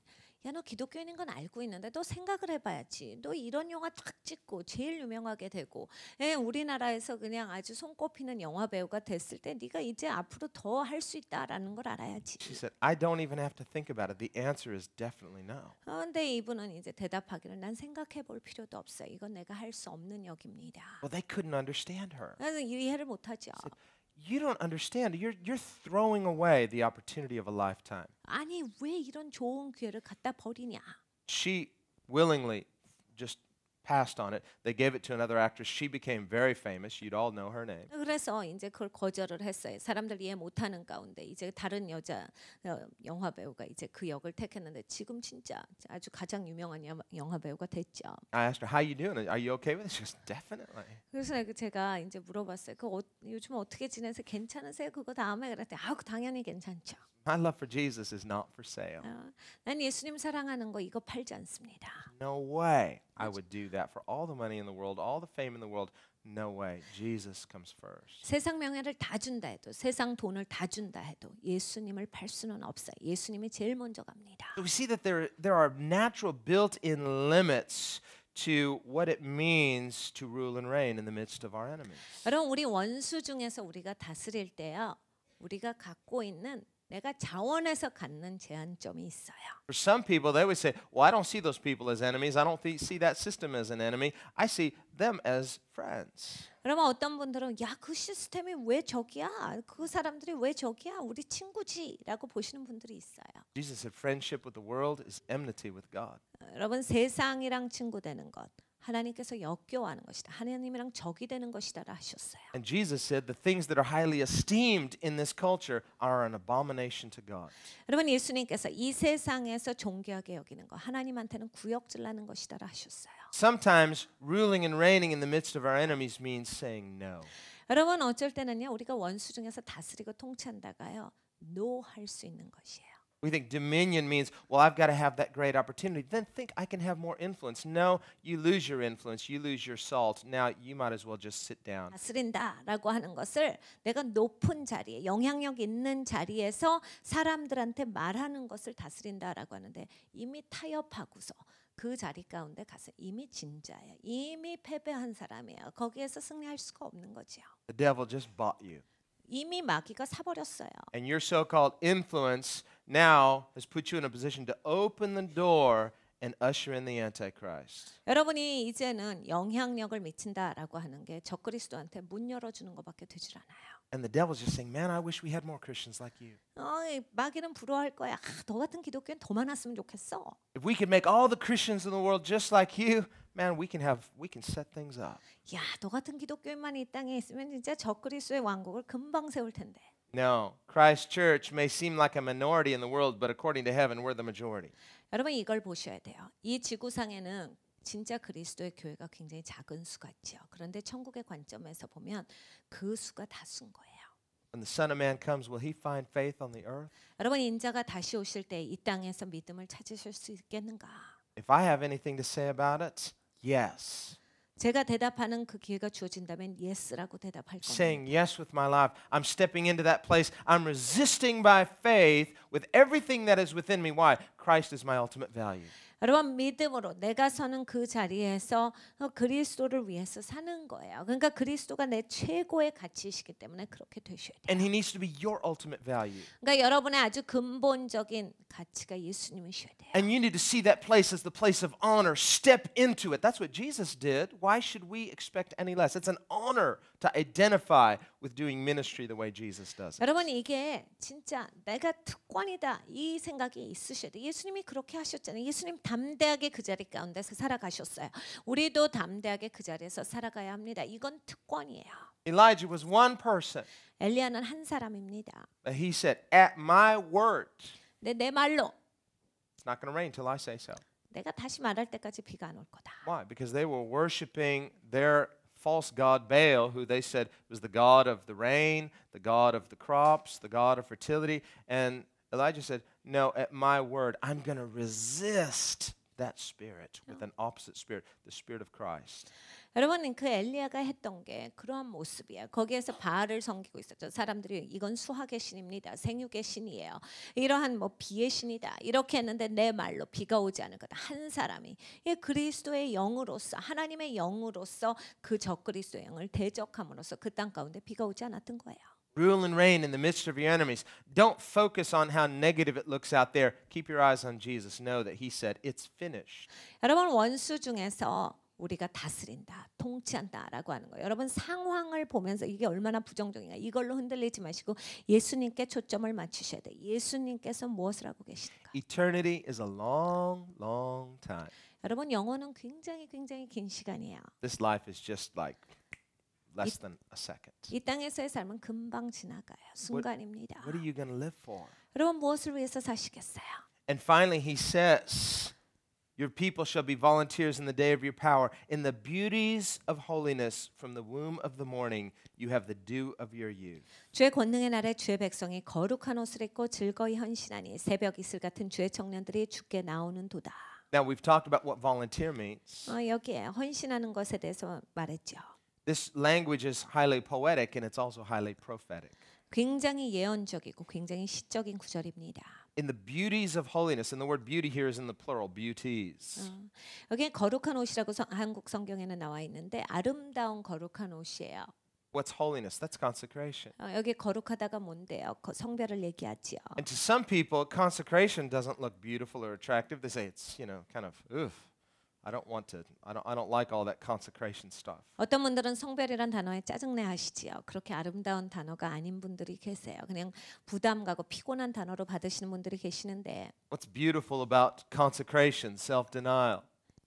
야너 기독교인인 건 알고 있는데 또 생각을 해봐야지. 너 이런 영화 탁 찍고 제일 유명하게 되고, 에 예, 우리나라에서 그냥 아주 손꼽히는 영화 배우가 됐을 때 네가 이제 앞으로 더 할 수 있다라는 걸 알아야지. She said, I don't even have to think about it. The answer is definitely no. 어, 근데 이분은 이제 대답하기를 난 생각해 볼 필요도 없어. 이건 내가 할 수 없는 역입니다. Well, they couldn't understand her. 그래서 이해를 못하죠. Said, you don't understand. You're, you're throwing away the opportunity of a lifetime. 아니 She willingly just passed on it. They gave it to another actress. She became very famous. You'd all know her name. 그래서 이제 그걸 거절을 했어요. 사람들 이해 못하는 가운데 이제 다른 여자 영화 배우가 이제 그 역을 택했는데 지금 진짜 아주 가장 유명한 영화 배우가 됐죠. I asked her, "How you doing? Are you okay with it?" She goes, "Definitely." 그래서 제가 이제 물어봤어요. 그 어, 요즘 어떻게 지내세요? 괜찮으세요? 그거 다음에 그랬더니 아, 당연히 괜찮죠. My love for Jesus is not for sale. 난 예수님 사랑하는 거 이거 팔지 않습니다. No way. I would do that for all the money in the world, all the fame in the world. No way. Jesus comes first. 세상 명예를 다 준다 해도 세상 돈을 다 준다 해도 예수님을 팔 수는 없어요. 예수님이 제일 먼저 갑니다. So we see that there there are natural built-in limits to what it means to rule and reign in the midst of our enemies. 여러분 우리 원수 중에서 우리가 다스릴 때요. 우리가 갖고 있는 내가 자원해서 갖는 제한점이 있어요. For some people, they would say, "Well, I don't see those people as enemies. I don't see that system as an enemy. I see them as friends." 그러면 어떤 분들은 야, 그 시스템이 왜 저기야? 그 사람들이 왜 저기야? 우리 친구지라고 보시는 분들이 있어요. Jesus said, "Friendship with the world is enmity with God." 여러분, 세상이랑 친구 되는 것. 하나님께서 역겨워하는 것이다. 하나님이랑 적이 되는 것이다라 하셨어요. And Jesus said the things that are highly esteemed in this culture are an abomination to God. 여러분 예수님께서 이 세상에서 존귀하게 여기는 거 하나님한테는 구역질나는 것이다라 하셨어요. Sometimes ruling and reigning in the midst of our enemies means saying no. 여러분 어쩔 때는요 우리가 원수 중에서 다스리고 통치한다가요 노할 수 있는 것이에요. We think dominion means, well, I've got to have that great opportunity. Then think I can have more influence. No, you lose your influence. You lose your salt. Now you might as well just sit down. 다스린다라고 하는 것을 내가 높은 자리에 영향력 있는 자리에서 사람들한테 말하는 것을 다스린다라고 하는데 이미 타협하고서 그 자리 가운데 가서 이미 진자야. 이미 패배한 사람이에요. 거기에서 승리할 수가 없는 거지요. The devil just bought you. 이미 마귀가 사버렸어요. And your so-called influence now has put you in a position to open the door and usher in the antichrist. 여러분이 이제는 영향력을 미친다라고 하는 게 적그리스도한테 문 열어 주는 것밖에 되질 않아요. And the devil's just saying, "Man, I wish we had more Christians like you." 어이, 마귀는 부러워할 거야. 아, 너 같은 기독교인 더 많았으면 좋겠어. If we could make all the Christians in the world just like you, man, we can have we can set things up. 야, 너 같은 기독교인만 이 땅에 있으면 진짜 적그리스도의 왕국을 금방 세울 텐데. No, Christ Church may seem like a minority in the world, but according to heaven, we're the majority. 여러분 이걸 보셔야 돼요. 이 지구상에는 진짜 그리스도의 교회가 굉장히 작은 수같지요. 그런데 천국의 관점에서 보면 그 수가 다수인 거예요. When the Son of Man comes, will he find faith on the earth? 여러분 인자가 다시 오실 때 이 땅에서 믿음을 찾으실 수 있겠는가? If I have anything to say about it, yes. 제가 대답하는 그 기회가 주어진다면 yes라고 대답할 겁니다. Saying yes with my life. I'm stepping into that place. I'm resisting by faith with everything that is within me. Why? Christ is my ultimate value. 여러분 믿음으로 내가 서는 그 자리에서 그리스도를 위해서 사는 거예요. 그러니까 그리스도가 내 최고의 가치이시기 때문에 그렇게 되셔야 돼요. And he needs to be your ultimate value. 그러니까 여러분의 아주 근본적인 가치가 예수님이셔야 돼요. And you need to see that place as the place of honor. Step into it. That's what Jesus did. Why should we expect any less? It's an honor to identify with doing ministry the way Jesus does. 여러분 이게 진짜 내가 특권이다 이 생각이 있으셔야 돼. 예수님이 그렇게 하셨잖아요. 예수님 담대하게 그 자리 가운데서 살아가셨어요. 우리도 담대하게 그 자리에서 살아가야 합니다. 이건 특권이에요. Elijah was one person. 엘리야는 한 사람입니다. But he said, "At my word." 내, 내 말로. It's not going to rain till I say so. 내가 다시 말할 때까지 비가 안 올 거다. Why? Because they were worshiping their false god Baal, who they said was the god of the rain, the god of the crops, the god of fertility. And Elijah said, No, at my word, I'm going to resist that spirit with an opposite spirit, the spirit of Christ. 여러분은 그 엘리야가 했던 게 그러한 모습이에요. 거기에서 바알을 섬기고 있었죠. 사람들이 이건 수학의 신입니다. 생육의 신이에요. 이러한 뭐 비의 신이다. 이렇게 했는데 내 말로 비가 오지 않을 거다. 한 사람이 예, 그리스도의 영으로서 하나님의 영으로서 그 적그리스도의 영을 대적함으로써 그 땅 가운데 비가 오지 않았던 거예요. Rule and reign in the midst of your enemies. Don't focus on how negative it looks out there. Keep your eyes on Jesus. Know that He said, "It's finished." 여러분 원수 중에서 우리가 다스린다, 통치한다라고 하는 거예요. 여러분 상황을 보면서 이게 얼마나 부정적인가 이걸로 흔들리지 마시고 예수님께 초점을 맞추셔야 돼. 예수님께서 무엇을 하고 계신가? Eternity is a long, long time. 여러분 영혼은 굉장히 굉장히 긴 시간이에요. This life is just like less than a second. 이 땅에서의 삶은 금방 지나가요. 순간입니다. What, what are you going to live for? 여러분 무엇을 위해서 사시겠어요? And finally he says Your people shall be volunteers in the day of your power. In the beauties of holiness from the womb of the morning, you have the dew of your youth. 주의 권능의 날에 주의 백성이 거룩한 옷을 입고 즐거이 헌신하니 새벽 이슬 같은 주의 청년들이 주께 나오는도다. Now we've talked about what volunteer means. 어, 여기에 헌신하는 것에 대해서 말했죠. This language is highly poetic and it's also highly prophetic. 굉장히 예언적이고 굉장히 시적인 구절입니다 in the beauties of holiness. And the word beauty here is in the plural, beauties. 어, 여기 거룩한 옷이라고 성, 한국 성경에는 나와 있는데 아름다운 거룩한 옷이에요. What's holiness? That's consecration. 어, 여기 거룩하다가 뭔데요? 거, 성별을 얘기하지요. And to some people, consecration doesn't look beautiful or attractive. They say it's, you know, kind of oof. I don't want to. I don't. I don't like all that consecration stuff. 어떤 분들은 성별이란 단어에 짜증내 하시지요. 그렇게 아름다운 단어가 아닌 분들이 계세요. 그냥 부담 가고 피곤한 단어로 받으시는 분들이 계시는데. What's beautiful about consecration, self-denial?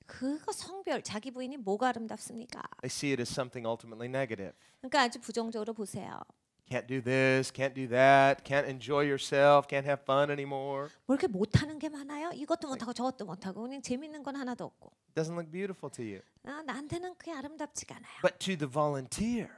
그거 성별 자기 부인이 뭐가 아름답습니까? They see it as something ultimately negative. 그러니까 아주 부정적으로 보세요. can't do this, can't do that, can't enjoy yourself, can't have fun anymore. 뭐 이렇게 못하는 게 많아요? 이것도 못하고 저것도 못하고 그냥 재밌는 건 하나도 없고. Doesn't look beautiful to you. 아, 나한테는 그게 아름답지가 않아요. But to the volunteer.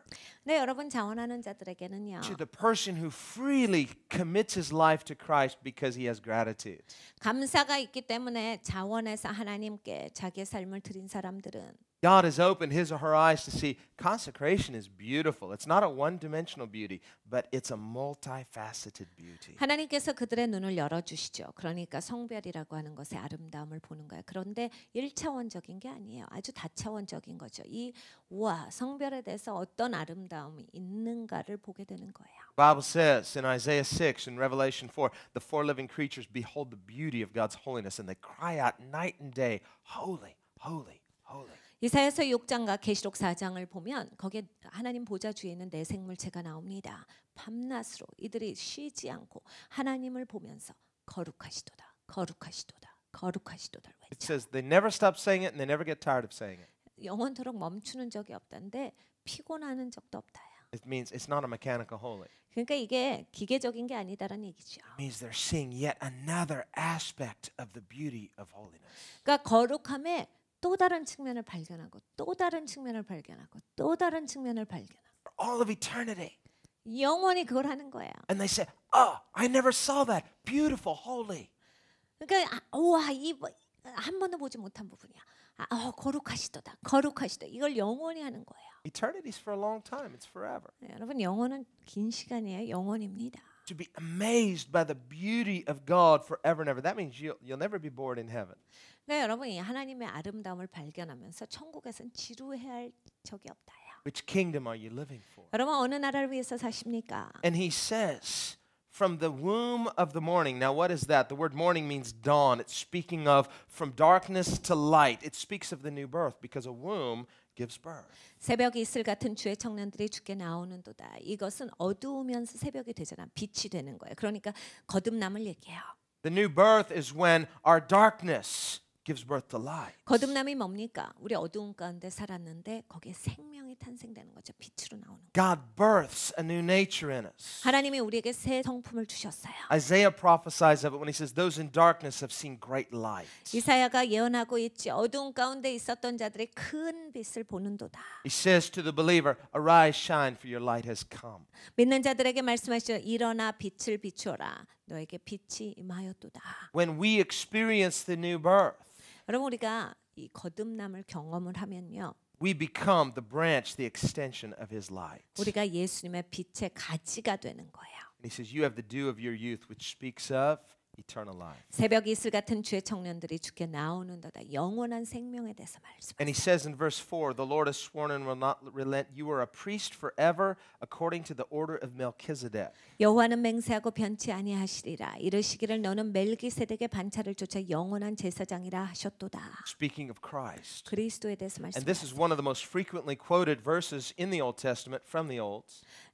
네, 여러분 자원하는 자들에게는요. To the person who freely commits his life to Christ because he has gratitude. 감사가 있기 때문에 자원해서 하나님께 자기의 삶을 드린 사람들은 God has opened his or her eyes to see consecration is beautiful. It's not a one-dimensional beauty, but it's a multifaceted beauty. 하나님께서 그들의 눈을 열어 주시죠. 그러니까 성별이라고 하는 것의 아름다움을 보는 거예요. 그런데 1차원적인 게 아니에요. 아주 다차원적인 거죠. 이 이와 성별에 대해서 어떤 아름다움이 있는가를 보게 되는 거예요. Bible says in Isaiah 6 and Revelation 4, the four living creatures behold the beauty of God's holiness and they cry out night and day, holy, holy, holy. 이사야서 6장과 계시록 4장을 보면 거기에 하나님 보좌 주에 있는 내생물체가 나옵니다. 밤낮으로 이들이 쉬지 않고 하나님을 보면서 거룩하시도다. 거룩하시도다. 거룩하시도다. It says they never stop saying it and they never get tired of saying it. 영원토록 멈추는 적이 없단데 피곤하는 적도 없다야. It means it's not a mechanical holy. 그러니까 이게 기계적인 게 아니다라는 얘기죠. It means they're seeing yet another aspect of the beauty of holiness. 그러니까 거룩함의 또 다른 측면을 발견하고 또 다른 측면을 발견하고 또 다른 측면을 발견하고 all of eternity. 영원히 그걸 하는 거야. And they say, "Oh, I never saw that. Beautiful, holy." 그러니까 우와 이한 번도 보지 못한 부분이야. 아, 거룩하시도다. 거룩하시도. 이걸 영원히 하는 거예요. Eternity's for a long time. It's forever. 여러분 영원은 긴 시간이에요. 영원입니다. To be amazed by the beauty of God forever and ever. That means you'll, you'll never be bored in heaven. 그러니까 여러분이 하나님의 아름다움을 발견하면서 천국에선 지루해할 적이 없다요. Which kingdom are you living for? 여러분 어느 나라를 위해서 사십니까? And he says from the womb of the morning. Now, what is that? The word morning means dawn. It's speaking of from darkness to light. It speaks of the new birth because a womb gives birth. 새벽이 이슬 같은 주의 청년들이 주께 나오는도다. 이것은 어두우면서 새벽이 되잖아. 빛이 되는 거예요. 그러니까 거듭남을 얘기해요. The new birth is when our darkness gives birth to light. 거듭남이 뭡니까? 우리 어두운 가운데 살았는데 거기에 생명이 탄생되는 거죠. 빛으로 나오는. God births a new nature in us. 하나님이 우리에게 새 성품을 주셨어요. Isaiah prophesies of it when he says, "Those in darkness have seen great light." 이사야가 예언하고 있지. 어두운 가운데 있었던 자들이 큰 빛을 보는도다. He says to the believer, "Arise, shine, for your light has come." 믿는 자들에게 말씀하시죠. 일어나 빛을 비추라. 너에게 빛이 임하였도다. When we experience the new birth. 여러분 우리가 이 거듭남을 경험을 하면요. We become the branch, the extension of his light. 우리가 예수님의 빛의 가지가 되는 거예요. And he says you have the dew of your youth which speaks of eternal life. 새벽 이슬 같은 주의 청년들이 주께 나오는도다 영원한 생명에 대해서 말씀. And he says in verse 4, the Lord has sworn and will not relent. You are a priest forever according to the order of Melchizedek. 여호와는 맹세하고 변치 아니하시리라. 이르시기를 너는 멜기세덱의 반차를 쫓아 영원한 제사장이라 하셨도다. Speaking of Christ. 그리스도에 대해서 말씀. And this is one of the most frequently quoted verses in the Old Testament from the Old.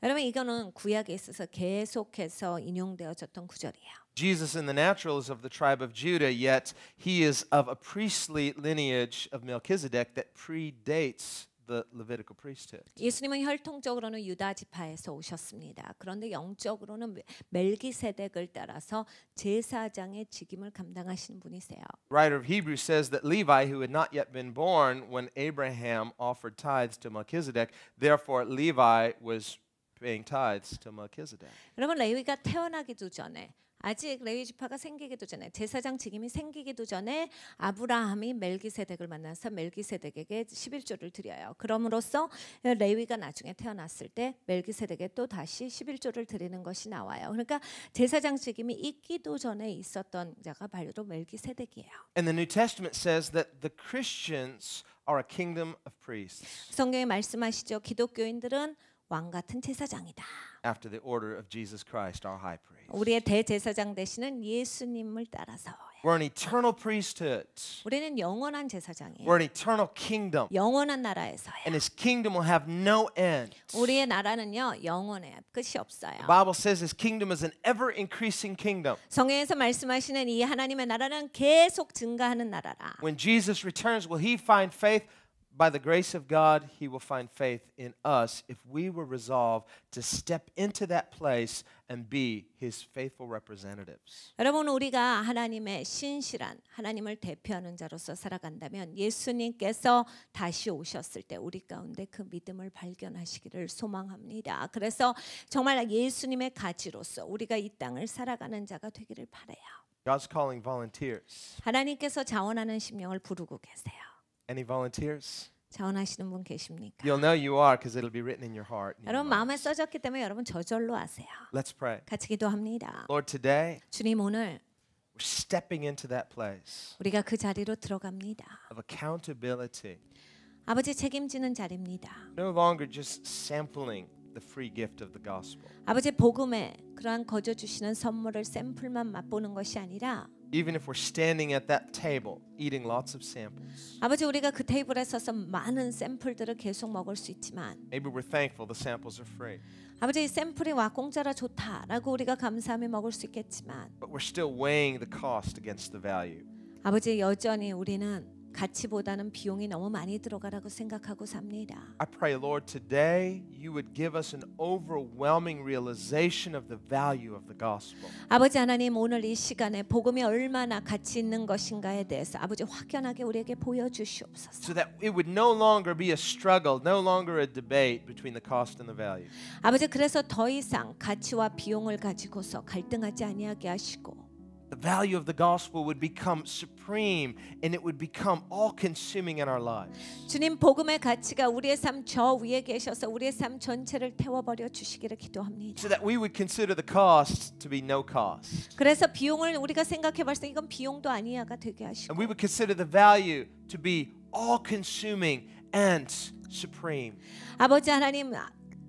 여러분 이거는 구약에 있어서 계속해서 인용되어졌던 구절이에요. Jesus in the natural is of the tribe of Judah, yet he is of a priestly lineage of Melchizedek that predates the Levitical priesthood. 예수님은 혈통적으로는 유다 지파에서 오셨습니다. 그런데 영적으로는 멜기세덱을 따라서 제사장의 직임을 감당하시는 분이세요. Writer of Hebrews says that Levi who had not yet been born when Abraham offered tithes to Melchizedek, therefore Levi was paying tithes to Melchizedek. 여러분 레위가 태어나기도 전에 아직 레위 지파가 생기기도 전에 제사장 직임이 생기기도 전에 아브라함이 멜기세덱을 만나서 멜기세덱에게 11조를 드려요. 그럼으로써 레위가 나중에 태어났을 때 멜기세덱에 또 다시 11조를 드리는 것이 나와요. 그러니까 제사장 직임이 있기도 전에 있었던 자가 바로 멜기세덱이에요. And the New Testament says that the Christians are a kingdom of priests. 성경에 말씀하시죠. 기독교인들은 왕 같은 제사장이다. after the order of Jesus Christ, our high priest. 우리의 대제사장 되시는 예수님을 따라서 We're an eternal priesthood. 우리는 영원한 제사장이에요. We're an eternal kingdom. 영원한 나라에서요. And his kingdom will have no end. 우리의 나라는요 끝이 없어요. The Bible says his kingdom is an ever increasing kingdom. 성경에서 말씀하시는 이 하나님의 나라는 계속 증가하는 나라라. When Jesus returns will he find faith by the grace of God, He will find faith in us if we were resolved to step into that place and be His faithful representatives. 여러분 우리가 하나님의 신실한 하나님을 대표하는 자로서 살아간다면 예수님께서 다시 오셨을 때 우리 가운데 그 믿음을 발견하시기를 소망합니다. 그래서 정말 예수님의 가지로서 우리가 이 땅을 살아가는 자가 되기를 바래요. God's calling volunteers. 하나님께서 자원하는 심령을 부르고 계세요. Any volunteers? 자원하시는 분 계십니까? You'll know you are because it'll be written in your heart. 여러분 마음에 써졌기 때문에 여러분 저절로 하세요. Let's pray. 같이 기도합니다. Lord, today. 주님 오늘. We're stepping into that place. 우리가 그 자리로 들어갑니다. Of accountability. 아버지 책임지는 자리입니다. No longer just sampling the free gift of the gospel. 아버지 복음에 그러한 거저 주시는 선물을 샘플만 맛보는 것이 아니라 even if we're standing at that table eating lots of samples. 아버지 우리가 그 테이블에 서서 많은 샘플들을 계속 먹을 수 있지만 Maybe we're thankful the samples are free. 아버지 이 샘플이 와 공짜라 좋다라고 우리가 감사하며 먹을 수 있겠지만 But we're still weighing the cost against the value. 아버지 여전히 우리는 가치보다는 비용이 너무 많이 들어가라고 생각하고 삽니다. I pray, Lord, today you would give us an overwhelming realization of the value of the gospel. 아버지 하나님 오늘 이 시간에 복음이 얼마나 가치 있는 것인가에 대해서 아버지 확연하게 우리에게 보여주시옵소서. So that it would no longer be a struggle, no longer a debate between the cost and the value. 아버지 그래서 더 이상 가치와 비용을 가지고서 갈등하지 아니하게 하시고. the value of the gospel would become supreme and it would become all consuming in our lives. 주님 복음의 가치가 우리의 위에 계셔서 우리의 삶 전체를 태워 버려 주시기를 기도합니다. So that we would consider the cost to be no cost. 그래서 비용을 우리가 생각해 봤을 이건 비용도 아니야가 되게 하시고. And we would consider the value to be all consuming and supreme. 아버지 하나님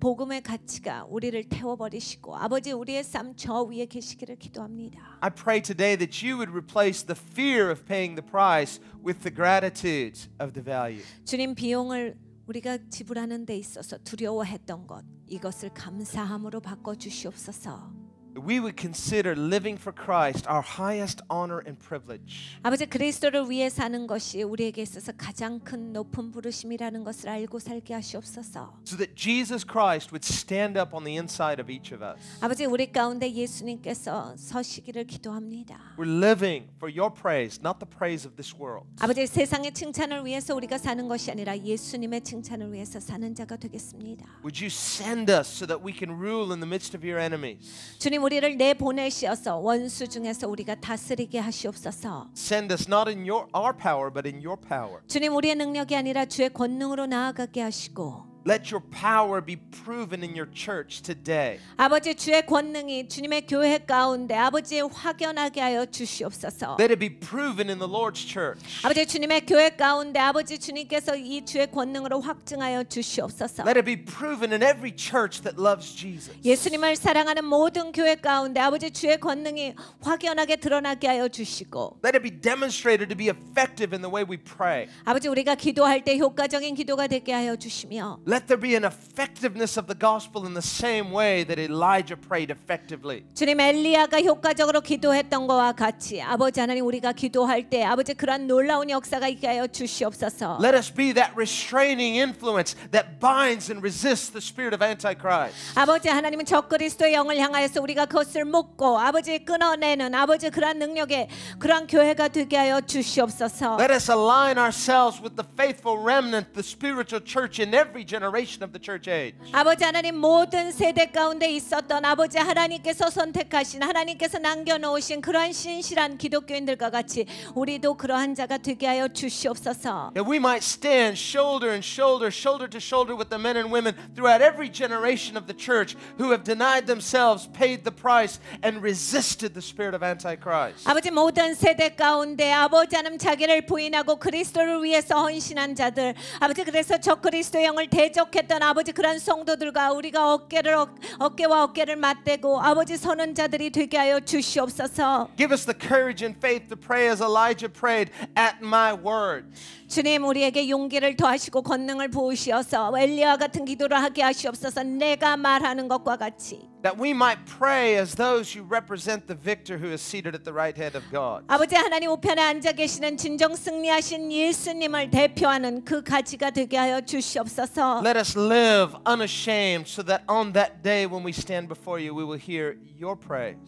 복음의 가치가 우리를 태워버리시고 아버지 우리의 삶저 위에 계시기를 기도합니다. I pray today that you would replace the fear of paying the price with the gratitude of the value. 주님 비용을 우리가 지불하는 데 있어서 두려워했던 것 이것을 감사함으로 바꿔 주시옵소서. we would consider living for Christ our highest honor and privilege. 아버지 그리스도를 위해 사는 것이 우리에게 있어서 가장 큰 높은 부르심이라는 것을 알고 살게 하시옵소서. So that Jesus Christ would stand up on the inside of each of us. 아버지 우리 가운데 예수님께서 서시기를 기도합니다. We're living for your praise, not the praise of this world. 아버지 세상의 칭찬을 위해서 우리가 사는 것이 아니라 예수님의 칭찬을 위해서 사는 자가 되겠습니다. Would you send us so that we can rule in the midst of your enemies? 주님 우리를 내보내시어서 원수 중에서 우리가 다스리게 하시옵소서. Send us not in your our power but in your power. 주님 우리의 능력이 아니라 주의 권능으로 나아가게 하시고 Let your power be proven in your church today. 아버지 주의 권능이 주님의 교회 가운데 아버지 확연하게 하여 주시옵소서. Let it be proven in the Lord's church. 아버지 주님의 교회 가운데 아버지 주님께서 이 주의 권능으로 확증하여 주시옵소서. Let it be proven in every church that loves Jesus. 예수님을 사랑하는 모든 교회 가운데 아버지 주의 권능이 확연하게 드러나게 하여 주시고. Let it be demonstrated to be effective in the way we pray. 아버지 우리가 기도할 때 효과적인 기도가 되게 하여 주시며. Let let there be an effectiveness of the gospel in the same way that Elijah prayed effectively. 주님 엘리야가 효과적으로 기도했던 것과 같이 아버지 하나님 우리가 기도할 때 아버지 그런 놀라운 역사가 있게 하여 주시옵소서. Let us be that restraining influence that binds and resists the spirit of antichrist. 아버지 하나님은 적그리스도의 영을 향하여서 우리가 그것을 묶고 아버지 끊어내는 아버지 그런 능력에 그런 교회가 되게 하여 주시옵소서. Let us align ourselves with the faithful remnant, the spiritual church in every generation generation of the church age. 아버지 하나님 모든 세대 가운데 있었던 아버지 하나님께서 선택하신 하나님께서 남겨 놓으신 그러한 신실한 기독교인들과 같이 우리도 그러한 자가 되게 하여 주시옵소서. That we might stand shoulder and shoulder, shoulder to shoulder with the men and women throughout every generation of the church who have denied themselves, paid the price, and resisted the spirit of Antichrist. 아버지 모든 세대 가운데 아버지 하나님 자기를 부인하고 그리스도를 위해서 헌신한 자들 아버지 그래서 저 그리스도 영을 대 대적했던 아버지 그런 성도들과 우리가 어깨를 어, 어깨와 어깨를 맞대고 아버지 선는 자들이 되게 하여 주시옵소서. Give us the courage and faith to pray as Elijah prayed at my word. 주님 우리에게 용기를 더하시고 권능을 부으시어서 엘리야 같은 기도를 하게 하시옵소서. 내가 말하는 것과 같이. that we might pray as those who represent the victor who is seated at the right hand of God. 아버지 하나님 우편에 앉아 계시는 진정 승리하신 예수님을 대표하는 그 가치가 되게 하여 주시옵소서. Let us live unashamed so that on that day when we stand before you we will hear your praise.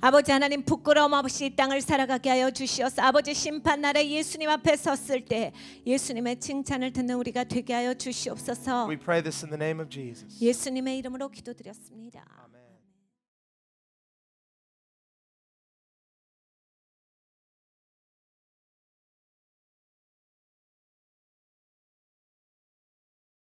아버지 하나님 부끄러움 없이 땅을 살아가게 하여 주시옵소서. 아버지 심판 날에 예수님 앞에 섰을 때 예수님의 칭찬을 듣는 우리가 되게 하여 주시옵소서. We pray this in the name of Jesus. 예수님의 이름으로 기도드렸습니다.